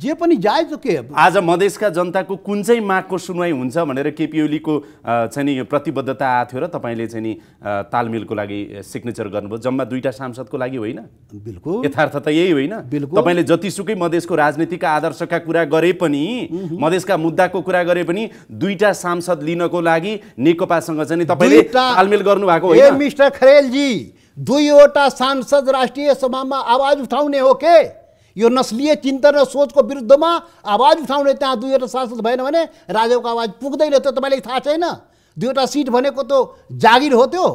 Speaker 1: जे पनि जायज के आज मधेसका जनताको कुन चाहिँ मागको सुनवाई हुन्छ भनेर केपी ओलीको चाहिँ नि प्रतिबद्धता आएको थियो र तपाईँले चाहिँ नि तालमेलको लागि सिग्नेचर गर्नुभयो जम्मा दुईटा सांसदको लागि होइन बिल्कुल यथार्थ त यही होइन तपाईँले जतिसुकै मधेसको राजनीतिक आदर्शका कुरा गरे पनि मधेसका मुद्दाको कुरा गरे पनि दुईटा सांसद लिनको लागि नेकपासँग चाहिँ तपाईँले तालमेल गर्नुभएको होइन मिस्टर खरेलजी दुईवटा सांसद राष्ट्रिय सभामा आवाज
Speaker 2: उठाउने हो के यो नस्लीय चिन्तन र सोचको विरुद्धमा आवाज उठाउने त्यहाँ दुईवटा सांसद भएन भने राजाको आवाज पुग्दैन त्यो तपाईँलाई थाहा छैन दुईवटा सिट भनेको त जागिर हो त्यो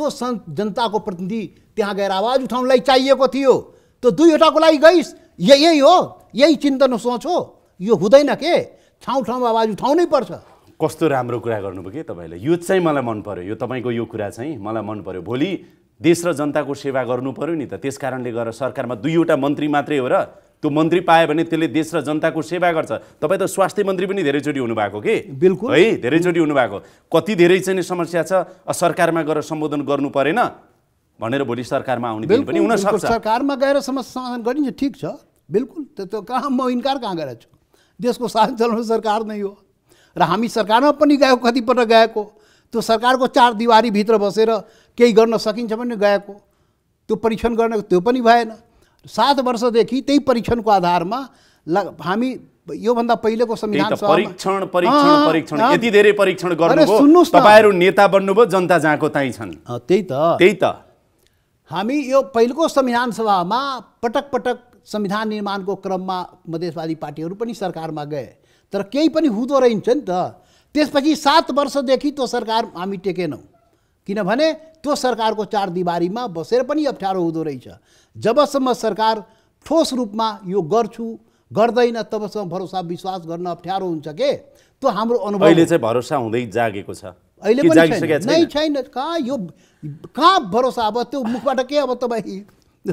Speaker 2: त्यो सन् जनताको प्रतिनिधि त्यहाँ गएर आवाज उठाउनलाई चाहिएको थियो त्यो दुईवटाको लागि गइस् यही हो यही चिन्तन सोच हो यो हुँदैन के ठाउँ ठाउँमा आवाज उठाउनै पर्छ
Speaker 1: कस्तो राम्रो कुरा गर्नुभयो कि तपाईँले यो चाहिँ मलाई मन पऱ्यो यो तपाईँको यो कुरा चाहिँ मलाई मन पऱ्यो भोलि देश र जनताको सेवा गर्नु पऱ्यो नि त त्यस कारणले गएर सरकारमा दुईवटा मन्त्री मात्रै हो र त्यो मन्त्री पायो भने त्यसले देश र जनताको सेवा गर्छ तपाईँ त स्वास्थ्य मन्त्री पनि धेरैचोटि हुनुभएको कि बिल्कुल है धेरैचोटि हुनुभएको कति धेरै चाहिँ समस्या छ सरकारमा गएर सम्बोधन गर्नु परेन भनेर भोलि सरकारमा आउने दिन पनि सक्छ
Speaker 2: सरकारमा गएर समस्या समाधान गरिन्छ ठिक छ बिल्कुल त्यो कहाँ म इन्कार कहाँ गरेको छु देशको शासन चलाउनु सरकार नै हो र हामी सरकारमा पनि गएको कतिपल्ट गएको त्यो सरकारको चार दिवारीभित्र बसेर केही गर्न सकिन्छ भने गएको त्यो परीक्षण गर्न त्यो पनि भएन सात वर्षदेखि त्यही परीक्षणको आधारमा हामी योभन्दा पहिलेको संविधान परीक्षण परीक्षण परीक्षण यति
Speaker 1: धेरै परीक्षण गर्नुभयो तपाईँहरू नेता बन्नुभयो जनता जहाँको त्यहीँ छन् त्यही त त्यही त
Speaker 2: हामी यो पहिलेको संविधान सभामा पटक पटक संविधान निर्माणको क्रममा मधेसवादी पार्टीहरू पनि सरकारमा गए तर केही पनि हुँदो रहन्छ नि त त्यसपछि सात वर्षदेखि त्यो सरकार हामी टेकेनौँ किनभने त्यो सरकारको चार दिवारीमा बसेर पनि अप्ठ्यारो हुँदो रहेछ जबसम्म सरकार ठोस रूपमा यो गर्छु गर्दैन तबसम्म भरोसा विश्वास गर्न अप्ठ्यारो हुन्छ के त्यो हाम्रो अनुभव अहिले
Speaker 1: चाहिँ भरोसा हुँदै जागेको छ अहिले पनि नै
Speaker 2: छैन कहाँ यो कहाँ भरोसा अब त्यो मुखबाट के अब तपाईँ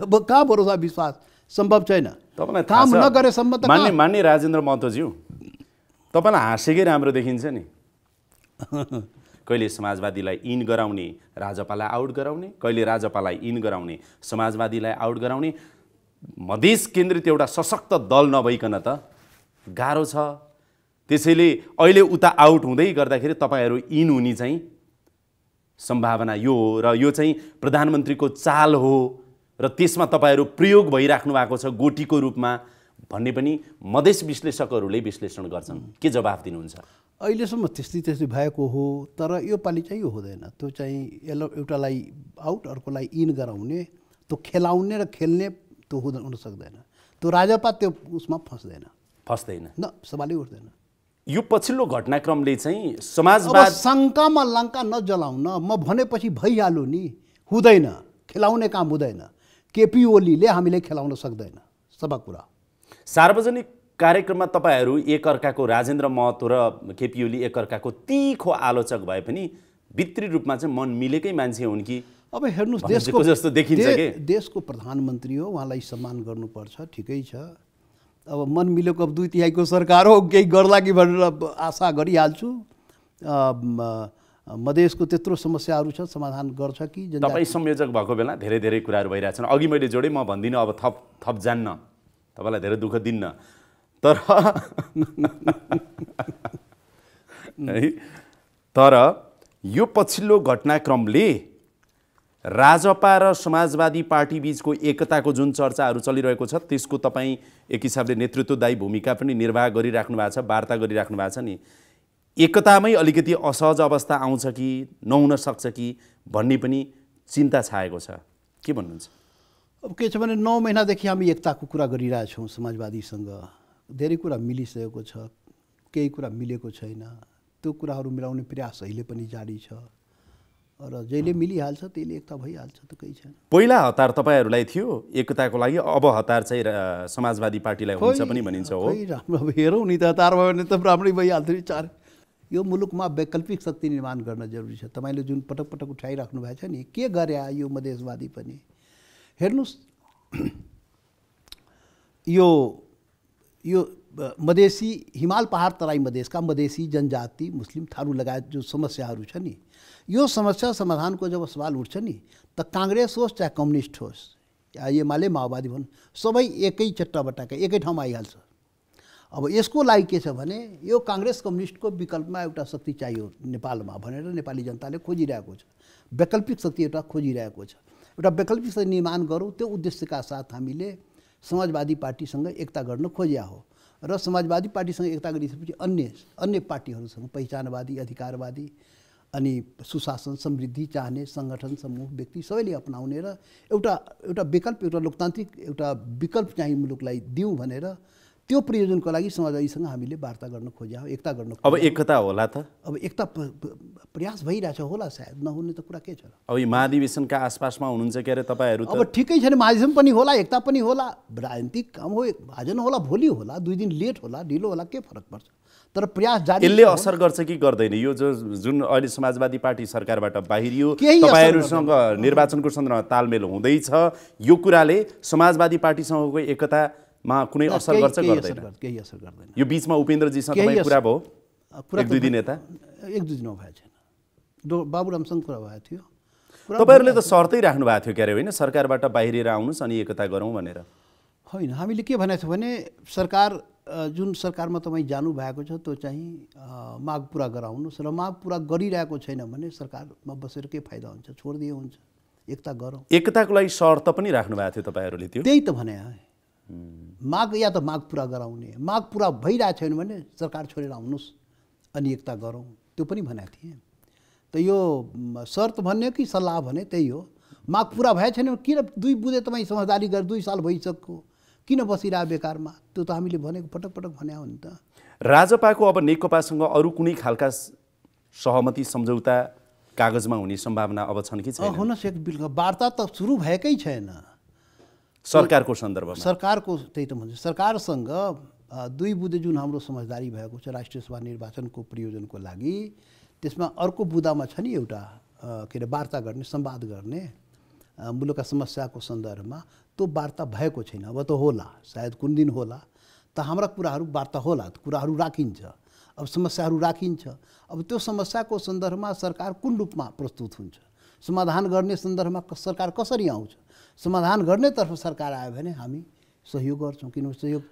Speaker 2: अब कहाँ भरोसा विश्वास
Speaker 1: सम्भव छैन तपाईँलाई काम नगरेसम्म त मान्ने मान्ने राजेन्द्र महतोज्यू तपाईँलाई हाँसेकै राम्रो देखिन्छ नि [LAUGHS] कहिले समाजवादीलाई इन गराउने राजपालाई आउट गराउने कहिले राजपालाई इन गराउने समाजवादीलाई आउट गराउने मधेस केन्द्रित एउटा सशक्त दल नभइकन त गाह्रो छ त्यसैले अहिले उता आउट हुँदै गर्दाखेरि तपाईँहरू इन हुने चाहिँ सम्भावना यो हो र यो चाहिँ प्रधानमन्त्रीको चाल हो र त्यसमा तपाईँहरू प्रयोग भइराख्नु भएको छ गोटीको रूपमा भन्ने पनि मधेस विश्लेषकहरूले विश्लेषण गर्छन् के जवाफ दिनुहुन्छ
Speaker 2: अहिलेसम्म त्यस्तै त्यस्तै भएको हो तर यो योपालि चाहिँ यो हुँदैन त्यो चाहिँ यसलाई एउटालाई आउट अर्कोलाई इन गराउने त्यो खेलाउने र खेल्ने त्यो हुँदैन हुन सक्दैन त्यो राजापा त्यो उसमा फस्दैन फस्दैन न सवालै उठ्दैन
Speaker 1: यो पछिल्लो घटनाक्रमले चाहिँ समाजवाद
Speaker 2: शङ्कामा लङ्का नजलाउन म भनेपछि भइहालु नि हुँदैन खेलाउने काम हुँदैन केपी ओलीले हामीले खेलाउन सक्दैन सब कुरा
Speaker 1: सार्वजनिक कार्यक्रममा तपाईँहरू एकअर्काको राजेन्द्र महतो र केपी ओली एकअर्काको तिखो आलोचक भए पनि भित्री रूपमा चाहिँ मन मिलेकै मान्छे हुन् कि अब हेर्नुहोस् देशको जस्तो देखिन्छ कि
Speaker 2: देशको प्रधानमन्त्री हो उहाँलाई सम्मान गर्नुपर्छ ठिकै छ अब मन मिलेको अब दुई तिहाईको सरकार हो केही गर्ला कि भनेर आशा गरिहाल्छु मधेसको त्यत्रो समस्याहरू छ समाधान गर्छ कि तपाईँ
Speaker 1: संयोजक भएको बेला धेरै धेरै कुराहरू भइरहेछन् अघि मैले जोडेँ म भन्दिनँ अब थप थप जान्न तपाईँलाई धेरै दुःख दिन्न तर है तर यो पछिल्लो घटनाक्रमले राजपा र समाजवादी पार्टी बिचको एकताको जुन चर्चाहरू चलिरहेको छ त्यसको तपाईँ एक हिसाबले नेतृत्वदायी भूमिका पनि निर्वाह गरिराख्नु भएको छ वार्ता गरिराख्नु भएको छ नि एकतामै अलिकति असहज अवस्था आउँछ कि नहुन सक्छ कि भन्ने पनि चिन्ता छाएको छ के भन्नुहुन्छ
Speaker 2: अब के छ भने नौ महिनादेखि हामी एकताको कुरा गरिरहेछौँ समाजवादीसँग धेरै कुरा मिलिसकेको छ केही कुरा मिलेको छैन त्यो कुराहरू मिलाउने प्रयास अहिले पनि जारी छ र जहिले मिलिहाल्छ त्यसले एकता भइहाल्छ त केही
Speaker 1: छैन पहिला हतार तपाईँहरूलाई थियो एकताको लागि अब हतार चाहिँ समाजवादी पार्टीलाई हुन्छ पनि भनिन्छ हो
Speaker 2: राम्रो हेरौँ नि त हतार भयो भने त राम्रै भइहाल्थ्यो नि चार यो मुलुकमा वैकल्पिक शक्ति निर्माण गर्न जरुरी छ तपाईँले जुन पटक पटक उठाइराख्नु भएको छ नि के गरे यो मधेसवादी पनि हेर्नुहोस् यो यो मधेशी हिमाल पहाड तराई का मधेशी जनजाति मुस्लिम थारू लगाय जो समस्या यो समस्या को जब सवाल उठ तो त होस् चाहे कम्युनिस्ट होस् या माले माओवादी भनौँ सबै एकै चट्टाबट्टाका एक ठाव आइहाल्छ अब इसको लाई के छ भने यो को विकल्प में एटा शक्ति चाहिए नेपाल भनेर जनता ने खोजी रखे वैकल्पिक शक्ति एउटा खोजी रखे एउटा वैकल्पिक शक्ति निर्माण करूँ तो उद्देश्य का साथ हमें समाजवादी पार्टीसँग एकता गर्न खोज्या हो र समाजवादी पार्टीसँग एकता गरिसकेपछि अन्य अन्य पार्टीहरूसँग पहिचानवादी अधिकारवादी अनि सुशासन समृद्धि चाहने सङ्गठन समूह व्यक्ति सबैले अपनाउने र एउटा एउटा विकल्प एउटा लोकतान्त्रिक एउटा विकल्प चाहिँ मुलुकलाई दिउँ भनेर त्यो प्रयोजनको लागि समाजसँग हामीले वार्ता गर्न खोज्या हो एकता गर्न अब
Speaker 1: एकता होला त
Speaker 2: अब एकता प्रयास भइरहेछ होला सायद नहुने त कुरा के छ
Speaker 1: अब यो महाधिवेशनका आसपासमा हुनुहुन्छ के अरे तपाईँहरू अब
Speaker 2: ठिकै छ नि महाधिवेशन पनि होला एकता पनि होला राजनीतिक काम हो आज होला भोलि होला दुई दिन लेट होला ढिलो होला के फरक पर्छ तर प्रयास जारी यसले असर
Speaker 1: गर्छ कि गर्दैन यो जो जुन अहिले समाजवादी पार्टी सरकारबाट बाहिरियो तपाईँहरूसँग निर्वाचनको सन्दर्भमा तालमेल हुँदैछ यो कुराले समाजवादी पार्टीसँगको एकता मा कुनै असर गर्छ गर्दैन केही असर गर्दैन यो बिचमा उपेन्द्रजीसँग तपाईँ कुरा भयो एक दुई दिन यता
Speaker 2: एक दुई दिन भएको छैन बाबुरामसँग कुरा भएको थियो तपाईँहरूले त
Speaker 1: सर्तै राख्नु भएको थियो क्यारे होइन सरकारबाट बाहिरिएर आउनुहोस् अनि एकता गरौँ भनेर
Speaker 2: होइन हामीले के भनेको थियो भने सरकार जुन सरकारमा तपाईँ जानुभएको छ त्यो चाहिँ माग पुरा गराउनुहोस् र माग पुरा गरिरहेको छैन भने सरकारमा बसेर के फाइदा
Speaker 1: हुन्छ छोडिदिए हुन्छ एकता गरौँ एकताको लागि शर्त पनि राख्नु भएको थियो तपाईँहरूले त्यो त्यही त भने
Speaker 2: माग या त माग पुरा गराउने माग पुरा भइरहेको छैन भने सरकार छोडेर आउनुहोस् अनि एकता गरौँ त्यो पनि भनेको थिएँ त यो शर्त भन्यो कि सल्लाह भने त्यही हो माग पुरा भएको छैन किन दुई बुझे तपाईँ समझदारी गरेर दुई साल भइसक्यो किन बसिरह बेकारमा त्यो त हामीले भनेको पटक पटक भने हो नि त
Speaker 1: राजपाको अब नेकपासँग अरू कुनै खालका सहमति सम्झौता कागजमा हुने सम्भावना अब छन् कि छैन
Speaker 2: एक बिल्कुल वार्ता त सुरु भएकै छैन
Speaker 1: सरकारको सन्दर्भमा
Speaker 2: सरकारको त्यही त भन्छ सरकारसँग दुई बुधे जुन हाम्रो समझदारी भएको छ राष्ट्रिय सभा निर्वाचनको प्रयोजनको लागि त्यसमा अर्को बुदामा छ नि एउटा के अरे वार्ता गर्ने सम्वाद गर्ने मुलुकका समस्याको सन्दर्भमा त्यो वार्ता भएको छैन अब त होला सायद कुन दिन होला त हाम्रा कुराहरू वार्ता होला कुराहरू राखिन्छ अब समस्याहरू राखिन्छ अब त्यो समस्याको सन्दर्भमा सरकार कुन रूपमा प्रस्तुत हुन्छ समाधान गर्ने सन्दर्भमा सरकार कसरी आउँछ समाधान गर्नेतर्फ सरकार आयो भने हामी सहयोग गर्छौँ किन सहयोग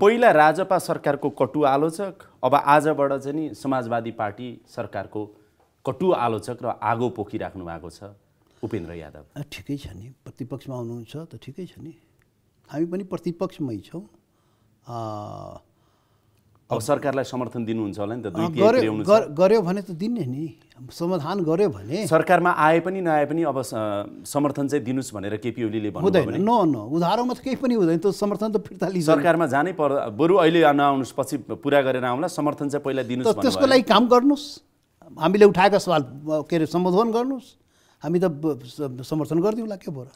Speaker 1: पहिला राजपा सरकारको कटु आलोचक अब आजबाट चाहिँ नि समाजवादी पार्टी सरकारको कटु आलोचक र आगो पोखिराख्नु भएको छ उपेन्द्र यादव
Speaker 2: ठिकै छ नि प्रतिपक्षमा हुनुहुन्छ त ठिकै छ नि हामी पनि प्रतिपक्षमै छौँ
Speaker 1: अब सरकारलाई समर्थन दिनुहुन्छ होला नि त दुई
Speaker 2: गऱ्यो भने त दिने नि समाधान गर्यो भने
Speaker 1: सरकारमा आए पनि नआए पनि अब समर्थन चाहिँ दिनुहोस् भनेर केपी ओलीले भन्नुभयो न न
Speaker 2: उधारोमा त केही पनि हुँदैन त्यो समर्थन त फिर्ता लिन्छ सरकारमा
Speaker 1: जानै पर्दा बरु अहिले नआउनुहोस् पछि पुरा गरेर आउँला समर्थन चाहिँ पहिला दिनुहोस् त्यसको लागि
Speaker 2: काम गर्नुहोस् हामीले उठाएको सवाल के अरे सम्बोधन गर्नुहोस् हामी त समर्थन गरिदिउँला के भयो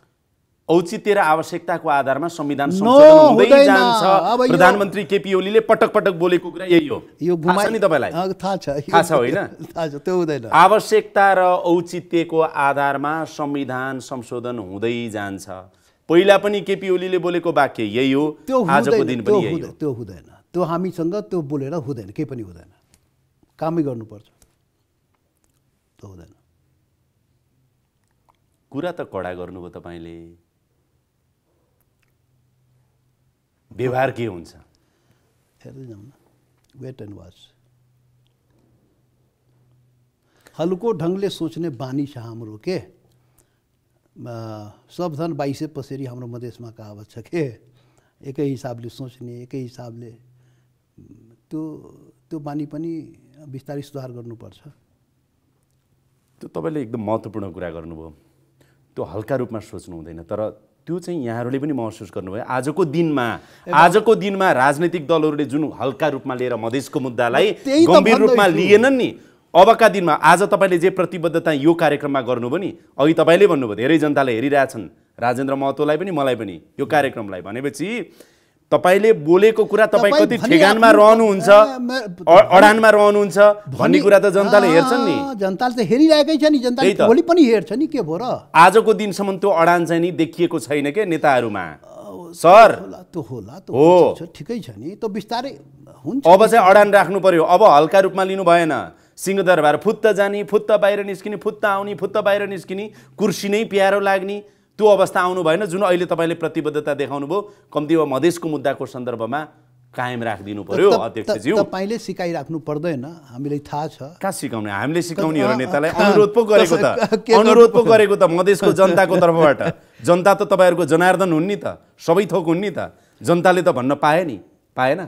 Speaker 1: औचित्य र आवश्यकताको आधारमा संविधान संशोधन हुँदै जान्छ प्रधानमन्त्री केपी ओलीले पटक पटक बोलेको कुरा यही हो यो नि तपाईँलाई थाहा छ थाहा छ होइन
Speaker 2: [LAUGHS] त्यो हुँदैन
Speaker 1: आवश्यकता र औचित्यको आधारमा संविधान संशोधन हुँदै जान्छ पहिला पनि केपी ओलीले बोलेको वाक्य यही हो त्यो आजको दिन पनि यही हो त्यो हुँदैन
Speaker 2: त्यो हामीसँग त्यो बोलेर हुँदैन केही पनि हुँदैन कामै गर्नुपर्छ
Speaker 1: त्यो हुँदैन कुरा त कडा गर्नुभयो तपाईँले व्यवहार के हुन्छ
Speaker 2: हेर्दै जाउँ न वेट एन्ड वाच हल्को ढङ्गले सोच्ने बानी छ हाम्रो के सबधन बाइसे पसेरी हाम्रो मधेसमा कहावत छ के एकै हिसाबले सोच्ने एकै हिसाबले त्यो त्यो बानी पनि बिस्तारै सुधार गर्नुपर्छ
Speaker 1: त्यो तपाईँले एकदम महत्त्वपूर्ण कुरा गर्नुभयो त्यो हल्का रूपमा सोच्नु हुँदैन तर त्यो चाहिँ यहाँहरूले पनि महसुस गर्नुभयो आजको दिनमा आजको दिनमा राजनैतिक दलहरूले जुन हल्का रूपमा लिएर मधेसको मुद्दालाई गम्भीर रूपमा लिएनन् नि अबका दिनमा आज तपाईँले जे प्रतिबद्धता यो कार्यक्रममा गर्नुभयो नि अघि तपाईँले भन्नुभयो धेरै जनताले हेरिरहेछन् राजेन्द्र महतोलाई पनि मलाई पनि यो कार्यक्रमलाई भनेपछि तपाईँले बोलेको कुरा तपाईँ कति ठेगानमा रहनुहुन्छ अडानमा रहनुहुन्छ भन्ने कुरा त जनताले हेर्छन् नि
Speaker 2: जनताले त हेरिरहेकै छ नि जनताले भोलि पनि हेर्छ नि के भयो र
Speaker 1: आजको दिनसम्म त्यो अडान चाहिँ नि देखिएको छैन के नेताहरूमा सर त्यो होला त्यो हो ठिकै छ नि त्यो बिस्तारै हुन्छ अब चाहिँ अडान राख्नु पर्यो अब हल्का रूपमा लिनु भएन सिंहदरबार फुत्त जाने फुत्त बाहिर निस्किने फुत्त आउने फुत्त बाहिर निस्किने कुर्सी नै प्यारो लाग्ने त्यो अवस्था आउनु भएन जुन अहिले तपाईँले प्रतिबद्धता देखाउनु देखाउनुभयो कम्तीमा मधेसको मुद्दाको सन्दर्भमा कायम राखिदिनु पर्यो अध्यक्षज्यू
Speaker 2: तपाईँले सिकाइराख्नु पर्दैन हामीलाई थाहा छ
Speaker 1: कहाँ सिकाउने हामीले सिकाउनेहरू नेतालाई अनुरोध पो गरेको त अनुरोध पो गरेको त मधेसको [LAUGHS] जनताको तर्फबाट जनता त तपाईँहरूको जनार्दन हुन् नि त सबै थोक हुन् नि त जनताले त भन्न पाए नि पाएन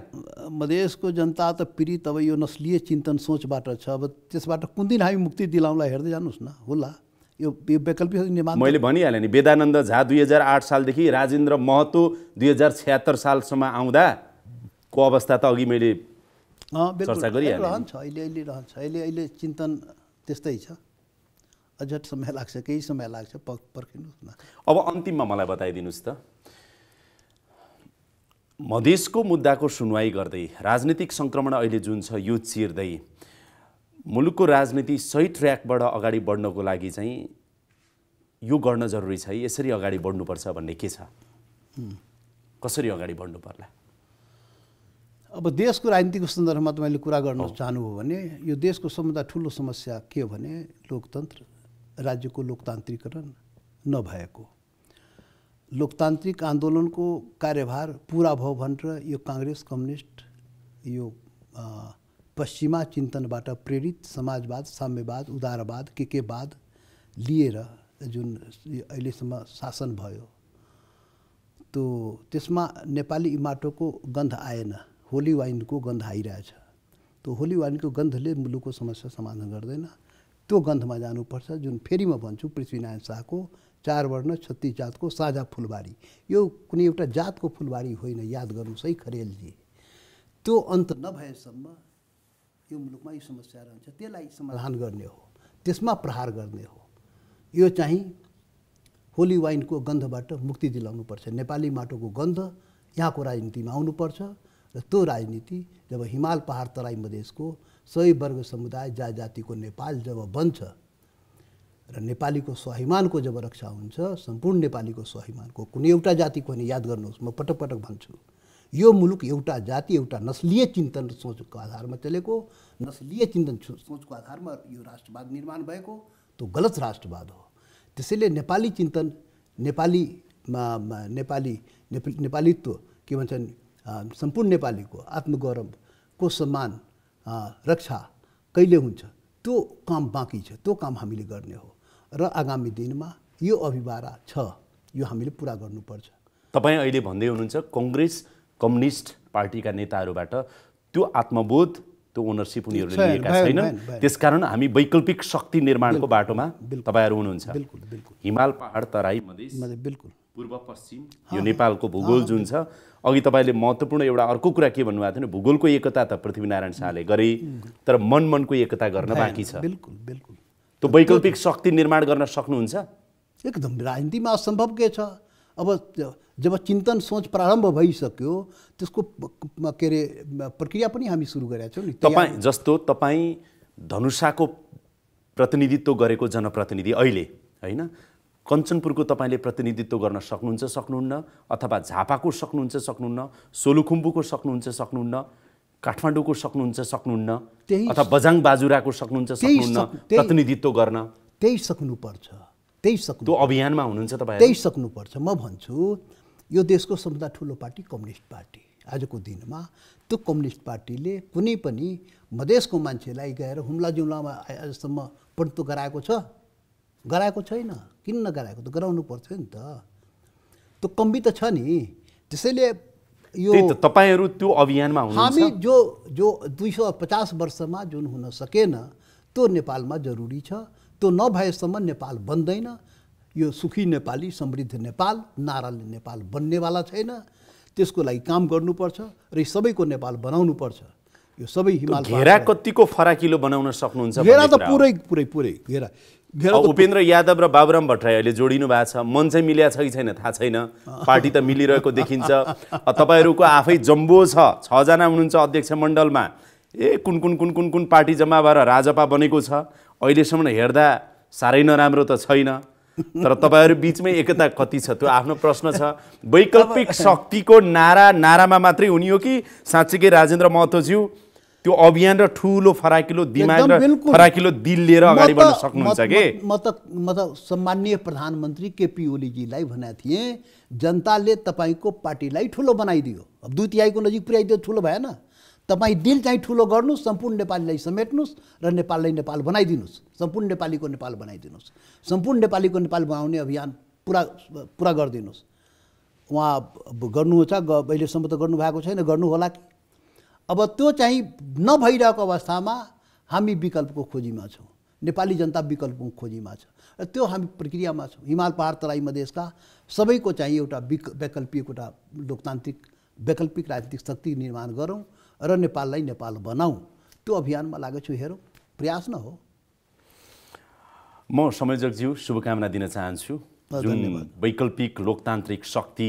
Speaker 1: मधेसको जनता त पीडित अब यो
Speaker 2: नस्लीय चिन्तन सोचबाट छ अब त्यसबाट कुन दिन हामी मुक्ति दिलाउँला हेर्दै जानुहोस् न होला यो यो वैकल्पिक निर्माण मैले
Speaker 1: भनिहालेँ नि वेदानन्द झा दुई हजार आठ सालदेखि राजेन्द्र महतो दुई हजार छ्यात्तर सालसम्म आउँदाको अवस्था त अघि मैले
Speaker 2: चर्चा रहन्छ अहिले अहिले रहन्छ अहिले अहिले चिन्तन त्यस्तै छ अझ समय लाग्छ केही समय लाग्छ पर्खिनुहोस् न
Speaker 1: अब अन्तिममा मलाई बताइदिनुहोस् त मधेसको मुद्दाको सुनवाई गर्दै राजनीतिक सङ्क्रमण अहिले जुन छ यो चिर्दै मुलुकको राजनीति सही ट्र्याकबाट अगाडि बढ्नको लागि चाहिँ यो गर्न जरुरी छ यसरी अगाडि बढ्नुपर्छ भन्ने के छ कसरी अगाडि बढ्नु पर्ला
Speaker 2: अब देशको राजनीतिको सन्दर्भमा तपाईँले कुरा गर्न चाहनुभयो भने यो देशको सबभन्दा ठुलो समस्या के हो भने लोकतन्त्र राज्यको लोकतान्त्रिकरण नभएको लोकतान्त्रिक आन्दोलनको कार्यभार पुरा भयो भनेर यो काङ्ग्रेस कम्युनिस्ट यो पश्चिमा चिन्तनबाट प्रेरित समाजवाद साम्यवाद उदारवाद के के बाद लिएर जुन अहिलेसम्म शासन भयो त्यो त्यसमा नेपाली इमाटोको गन्ध आएन होली वाइनको गन्ध आइरहेछ त्यो होली वाइनको गन्धले मुलुकको समस्या समाधान गर्दैन त्यो गन्धमा जानुपर्छ जुन फेरि म भन्छु पृथ्वीनारायण शाहको चार वर्ण छत्तिस जातको साझा फुलबारी यो कुनै एउटा जातको फुलबारी होइन याद गर्नुहोस् है खरेलजी त्यो अन्त नभएसम्म यो मुलुकमा यो समस्या रहन्छ त्यसलाई समाधान गर्ने हो त्यसमा प्रहार गर्ने हो यो चाहिँ होली वाइनको गन्धबाट मुक्ति दिलाउनु पर्छ नेपाली माटोको गन्ध यहाँको राजनीतिमा आउनुपर्छ र त्यो राजनीति जब हिमाल पहाड तराई मधेसको सबै वर्ग समुदाय जा जातिको नेपाल जब बन्छ र नेपालीको स्वाभिमानको जब रक्षा हुन्छ सम्पूर्ण नेपालीको स्वाभिमानको कुनै एउटा जातिको नि याद गर्नुहोस् म पटक पटक भन्छु यो मुलुक एउटा जाति एउटा नस्लीय चिन्तन सोचको आधारमा चलेको नस्लीय चिन्तन सोचको आधारमा यो राष्ट्रवाद निर्माण भएको त्यो गलत राष्ट्रवाद हो त्यसैले नेपाली चिन्तन नेपाली नेपाली नेपालीत्व के भन्छन् सम्पूर्ण नेपालीको आत्मगौरवको सम्मान रक्षा कहिले हुन्छ त्यो काम बाँकी छ त्यो काम हामीले गर्ने हो र आगामी दिनमा यो अभिवारा छ यो हामीले पुरा गर्नुपर्छ
Speaker 1: तपाईँ अहिले भन्दै हुनुहुन्छ कङ्ग्रेस कम्युनिस्ट पार्टीका नेताहरूबाट त्यो आत्मबोध त्यो ओनरसिप उनीहरूले लिएका छैनन् त्यसकारण हामी वैकल्पिक शक्ति निर्माणको बाटोमा तपाईँहरू हुनुहुन्छ हिमाल पहाड तराई मधेस बिल्कुल पूर्व पश्चिम यो नेपालको भूगोल जुन छ अघि तपाईँले महत्त्वपूर्ण एउटा अर्को कुरा के भन्नुभएको थियो भूगोलको एकता त पृथ्वीनारायण शाहले गरे तर मन मनको एकता गर्न बाँकी छ बिल्कुल बिल्कुल त्यो वैकल्पिक शक्ति निर्माण गर्न सक्नुहुन्छ
Speaker 2: एकदम राजनीतिमा असम्भव के छ अब जब चिन्तन सोच प्रारम्भ भइसक्यो त्यसको के अरे प्रक्रिया पनि हामी सुरु गरेका छौँ नि तपाईँ
Speaker 1: जस्तो तपाईँ धनुषाको प्रतिनिधित्व गरेको जनप्रतिनिधि अहिले होइन कञ्चनपुरको तपाईँले प्रतिनिधित्व गर्न सक्नुहुन्छ सक्नुहुन्न अथवा झापाको सक्नुहुन्छ सक्नुहुन्न सोलुखुम्बुको सक्नुहुन्छ सक्नुहुन्न काठमाडौँको सक्नुहुन्छ सक्नुहुन्न त्यही अथवा बजाङ बाजुराको सक्नुहुन्छ सक्नुहुन्न प्रतिनिधित्व गर्न त्यही सक्नुपर्छ त्यही सक्नु त्यो अभियानमा हुनुहुन्छ तपाईँ त्यही
Speaker 2: सक्नुपर्छ म भन्छु यो देशको सबभन्दा ठुलो पार्टी कम्युनिस्ट पार्टी आजको दिनमा त्यो कम्युनिस्ट पार्टीले कुनै पनि मधेसको मान्छेलाई गएर हुम्ला जुम्लामा आजसम्म पण्टु गराएको छ गराएको छैन किन नगराएको त गराउनु पर्थ्यो नि त त्यो कम्बी त छ नि त्यसैले यो
Speaker 1: तपाईँहरू त्यो अभियानमा हामी
Speaker 2: जो जो दुई सौ पचास वर्षमा जुन हुन सकेन त्यो नेपालमा जरुरी छ त्यो नभएसम्म नेपाल बन्दैन यो सुखी नेपाली समृद्ध नेपाल नाराले नेपाल बन्नेवाला छैन त्यसको लागि काम गर्नुपर्छ र सबैको नेपाल बनाउनुपर्छ यो सबै हिमाल घेरा
Speaker 1: कतिको फराकिलो बनाउन सक्नुहुन्छ घेरा त पुरै पुरै पुरै घेरा घेरा उपेन्द्र यादव र बाबुराम भट्टराई अहिले जोडिनु भएको छ मन चाहिँ मिलिया छ कि छैन थाहा छैन पार्टी त मिलिरहेको देखिन्छ तपाईँहरूको आफै जम्बो छ छजना हुनुहुन्छ अध्यक्ष मण्डलमा ए कुन कुन कुन कुन कुन पार्टी जम्मा भएर राजपा बनेको छ अहिलेसम्म हेर्दा साह्रै नराम्रो त छैन तर तपाईँहरू बिचमै एकता कति छ त्यो आफ्नो प्रश्न छ वैकल्पिक शक्तिको नारा नारामा मात्रै हुने हो कि साँच्चीकै राजेन्द्र महतोज्यू त्यो अभियान र ठुलो फराकिलो दिमाग र फराकिलो दिल लिएर अगाडि बढ्न सक्नुहुन्छ कि
Speaker 2: म त म त सम्मान्य प्रधानमन्त्री केपी ओलीजीलाई भनेको थिएँ जनताले तपाईँको पार्टीलाई ठुलो बनाइदियो अब दुई तिहाईको नजिक पुर्याइदियो ठुलो भएन तपाईँ दिल चाहिँ ठुलो गर्नुहोस् सम्पूर्ण नेपालीलाई समेट्नुहोस् र नेपाललाई नेपाल बनाइदिनुहोस् सम्पूर्ण नेपालीको नेपाल बनाइदिनुहोस् सम्पूर्ण नेपालीको नेपाल बनाउने अभियान पुरा पुरा गरिदिनुहोस् उहाँ गर्नुहुन्छ अहिलेसम्म त गर्नुभएको छैन गर्नुहोला कि अब त्यो चाहिँ नभइरहेको अवस्थामा हामी विकल्पको खोजीमा छौँ नेपाली जनता विकल्पको खोजीमा छ र त्यो हामी प्रक्रियामा छौँ हिमाल पहाड तराई मधेसका सबैको चाहिँ एउटा विक वैकल्पिक एउटा लोकतान्त्रिक वैकल्पिक राजनीतिक शक्ति निर्माण गरौँ र नेपाललाई नेपाल बनाऊ त्यो अभियानमा लागेको छु हेरौँ प्रयास न हो
Speaker 1: म संयोजकज्यू शुभकामना दिन चाहन्छु जुन वैकल्पिक लोकतान्त्रिक शक्ति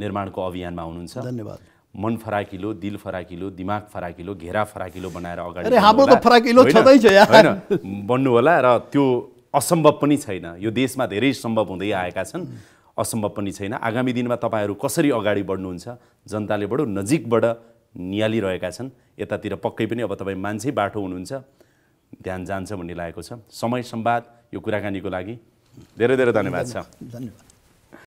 Speaker 1: निर्माणको अभियानमा हुनुहुन्छ धन्यवाद मन फराकिलो दिल फराकिलो दिमाग फराकिलो घेरा फराकिलो बनाएर अगाडि हाम्रो त फराकिलो छँदैछ बन्नु होला र त्यो असम्भव पनि छैन यो देशमा धेरै सम्भव हुँदै आएका छन् असम्भव पनि छैन आगामी दिनमा तपाईँहरू कसरी अगाडि बढ्नुहुन्छ जनताले बडो नजिकबाट नियालिरहेका छन् यतातिर पक्कै पनि अब तपाईँ मान्छे बाटो हुनुहुन्छ ध्यान जान्छ भन्ने लागेको छ समय सम्वाद यो कुराकानीको लागि धेरै धेरै धन्यवाद छ धन्यवाद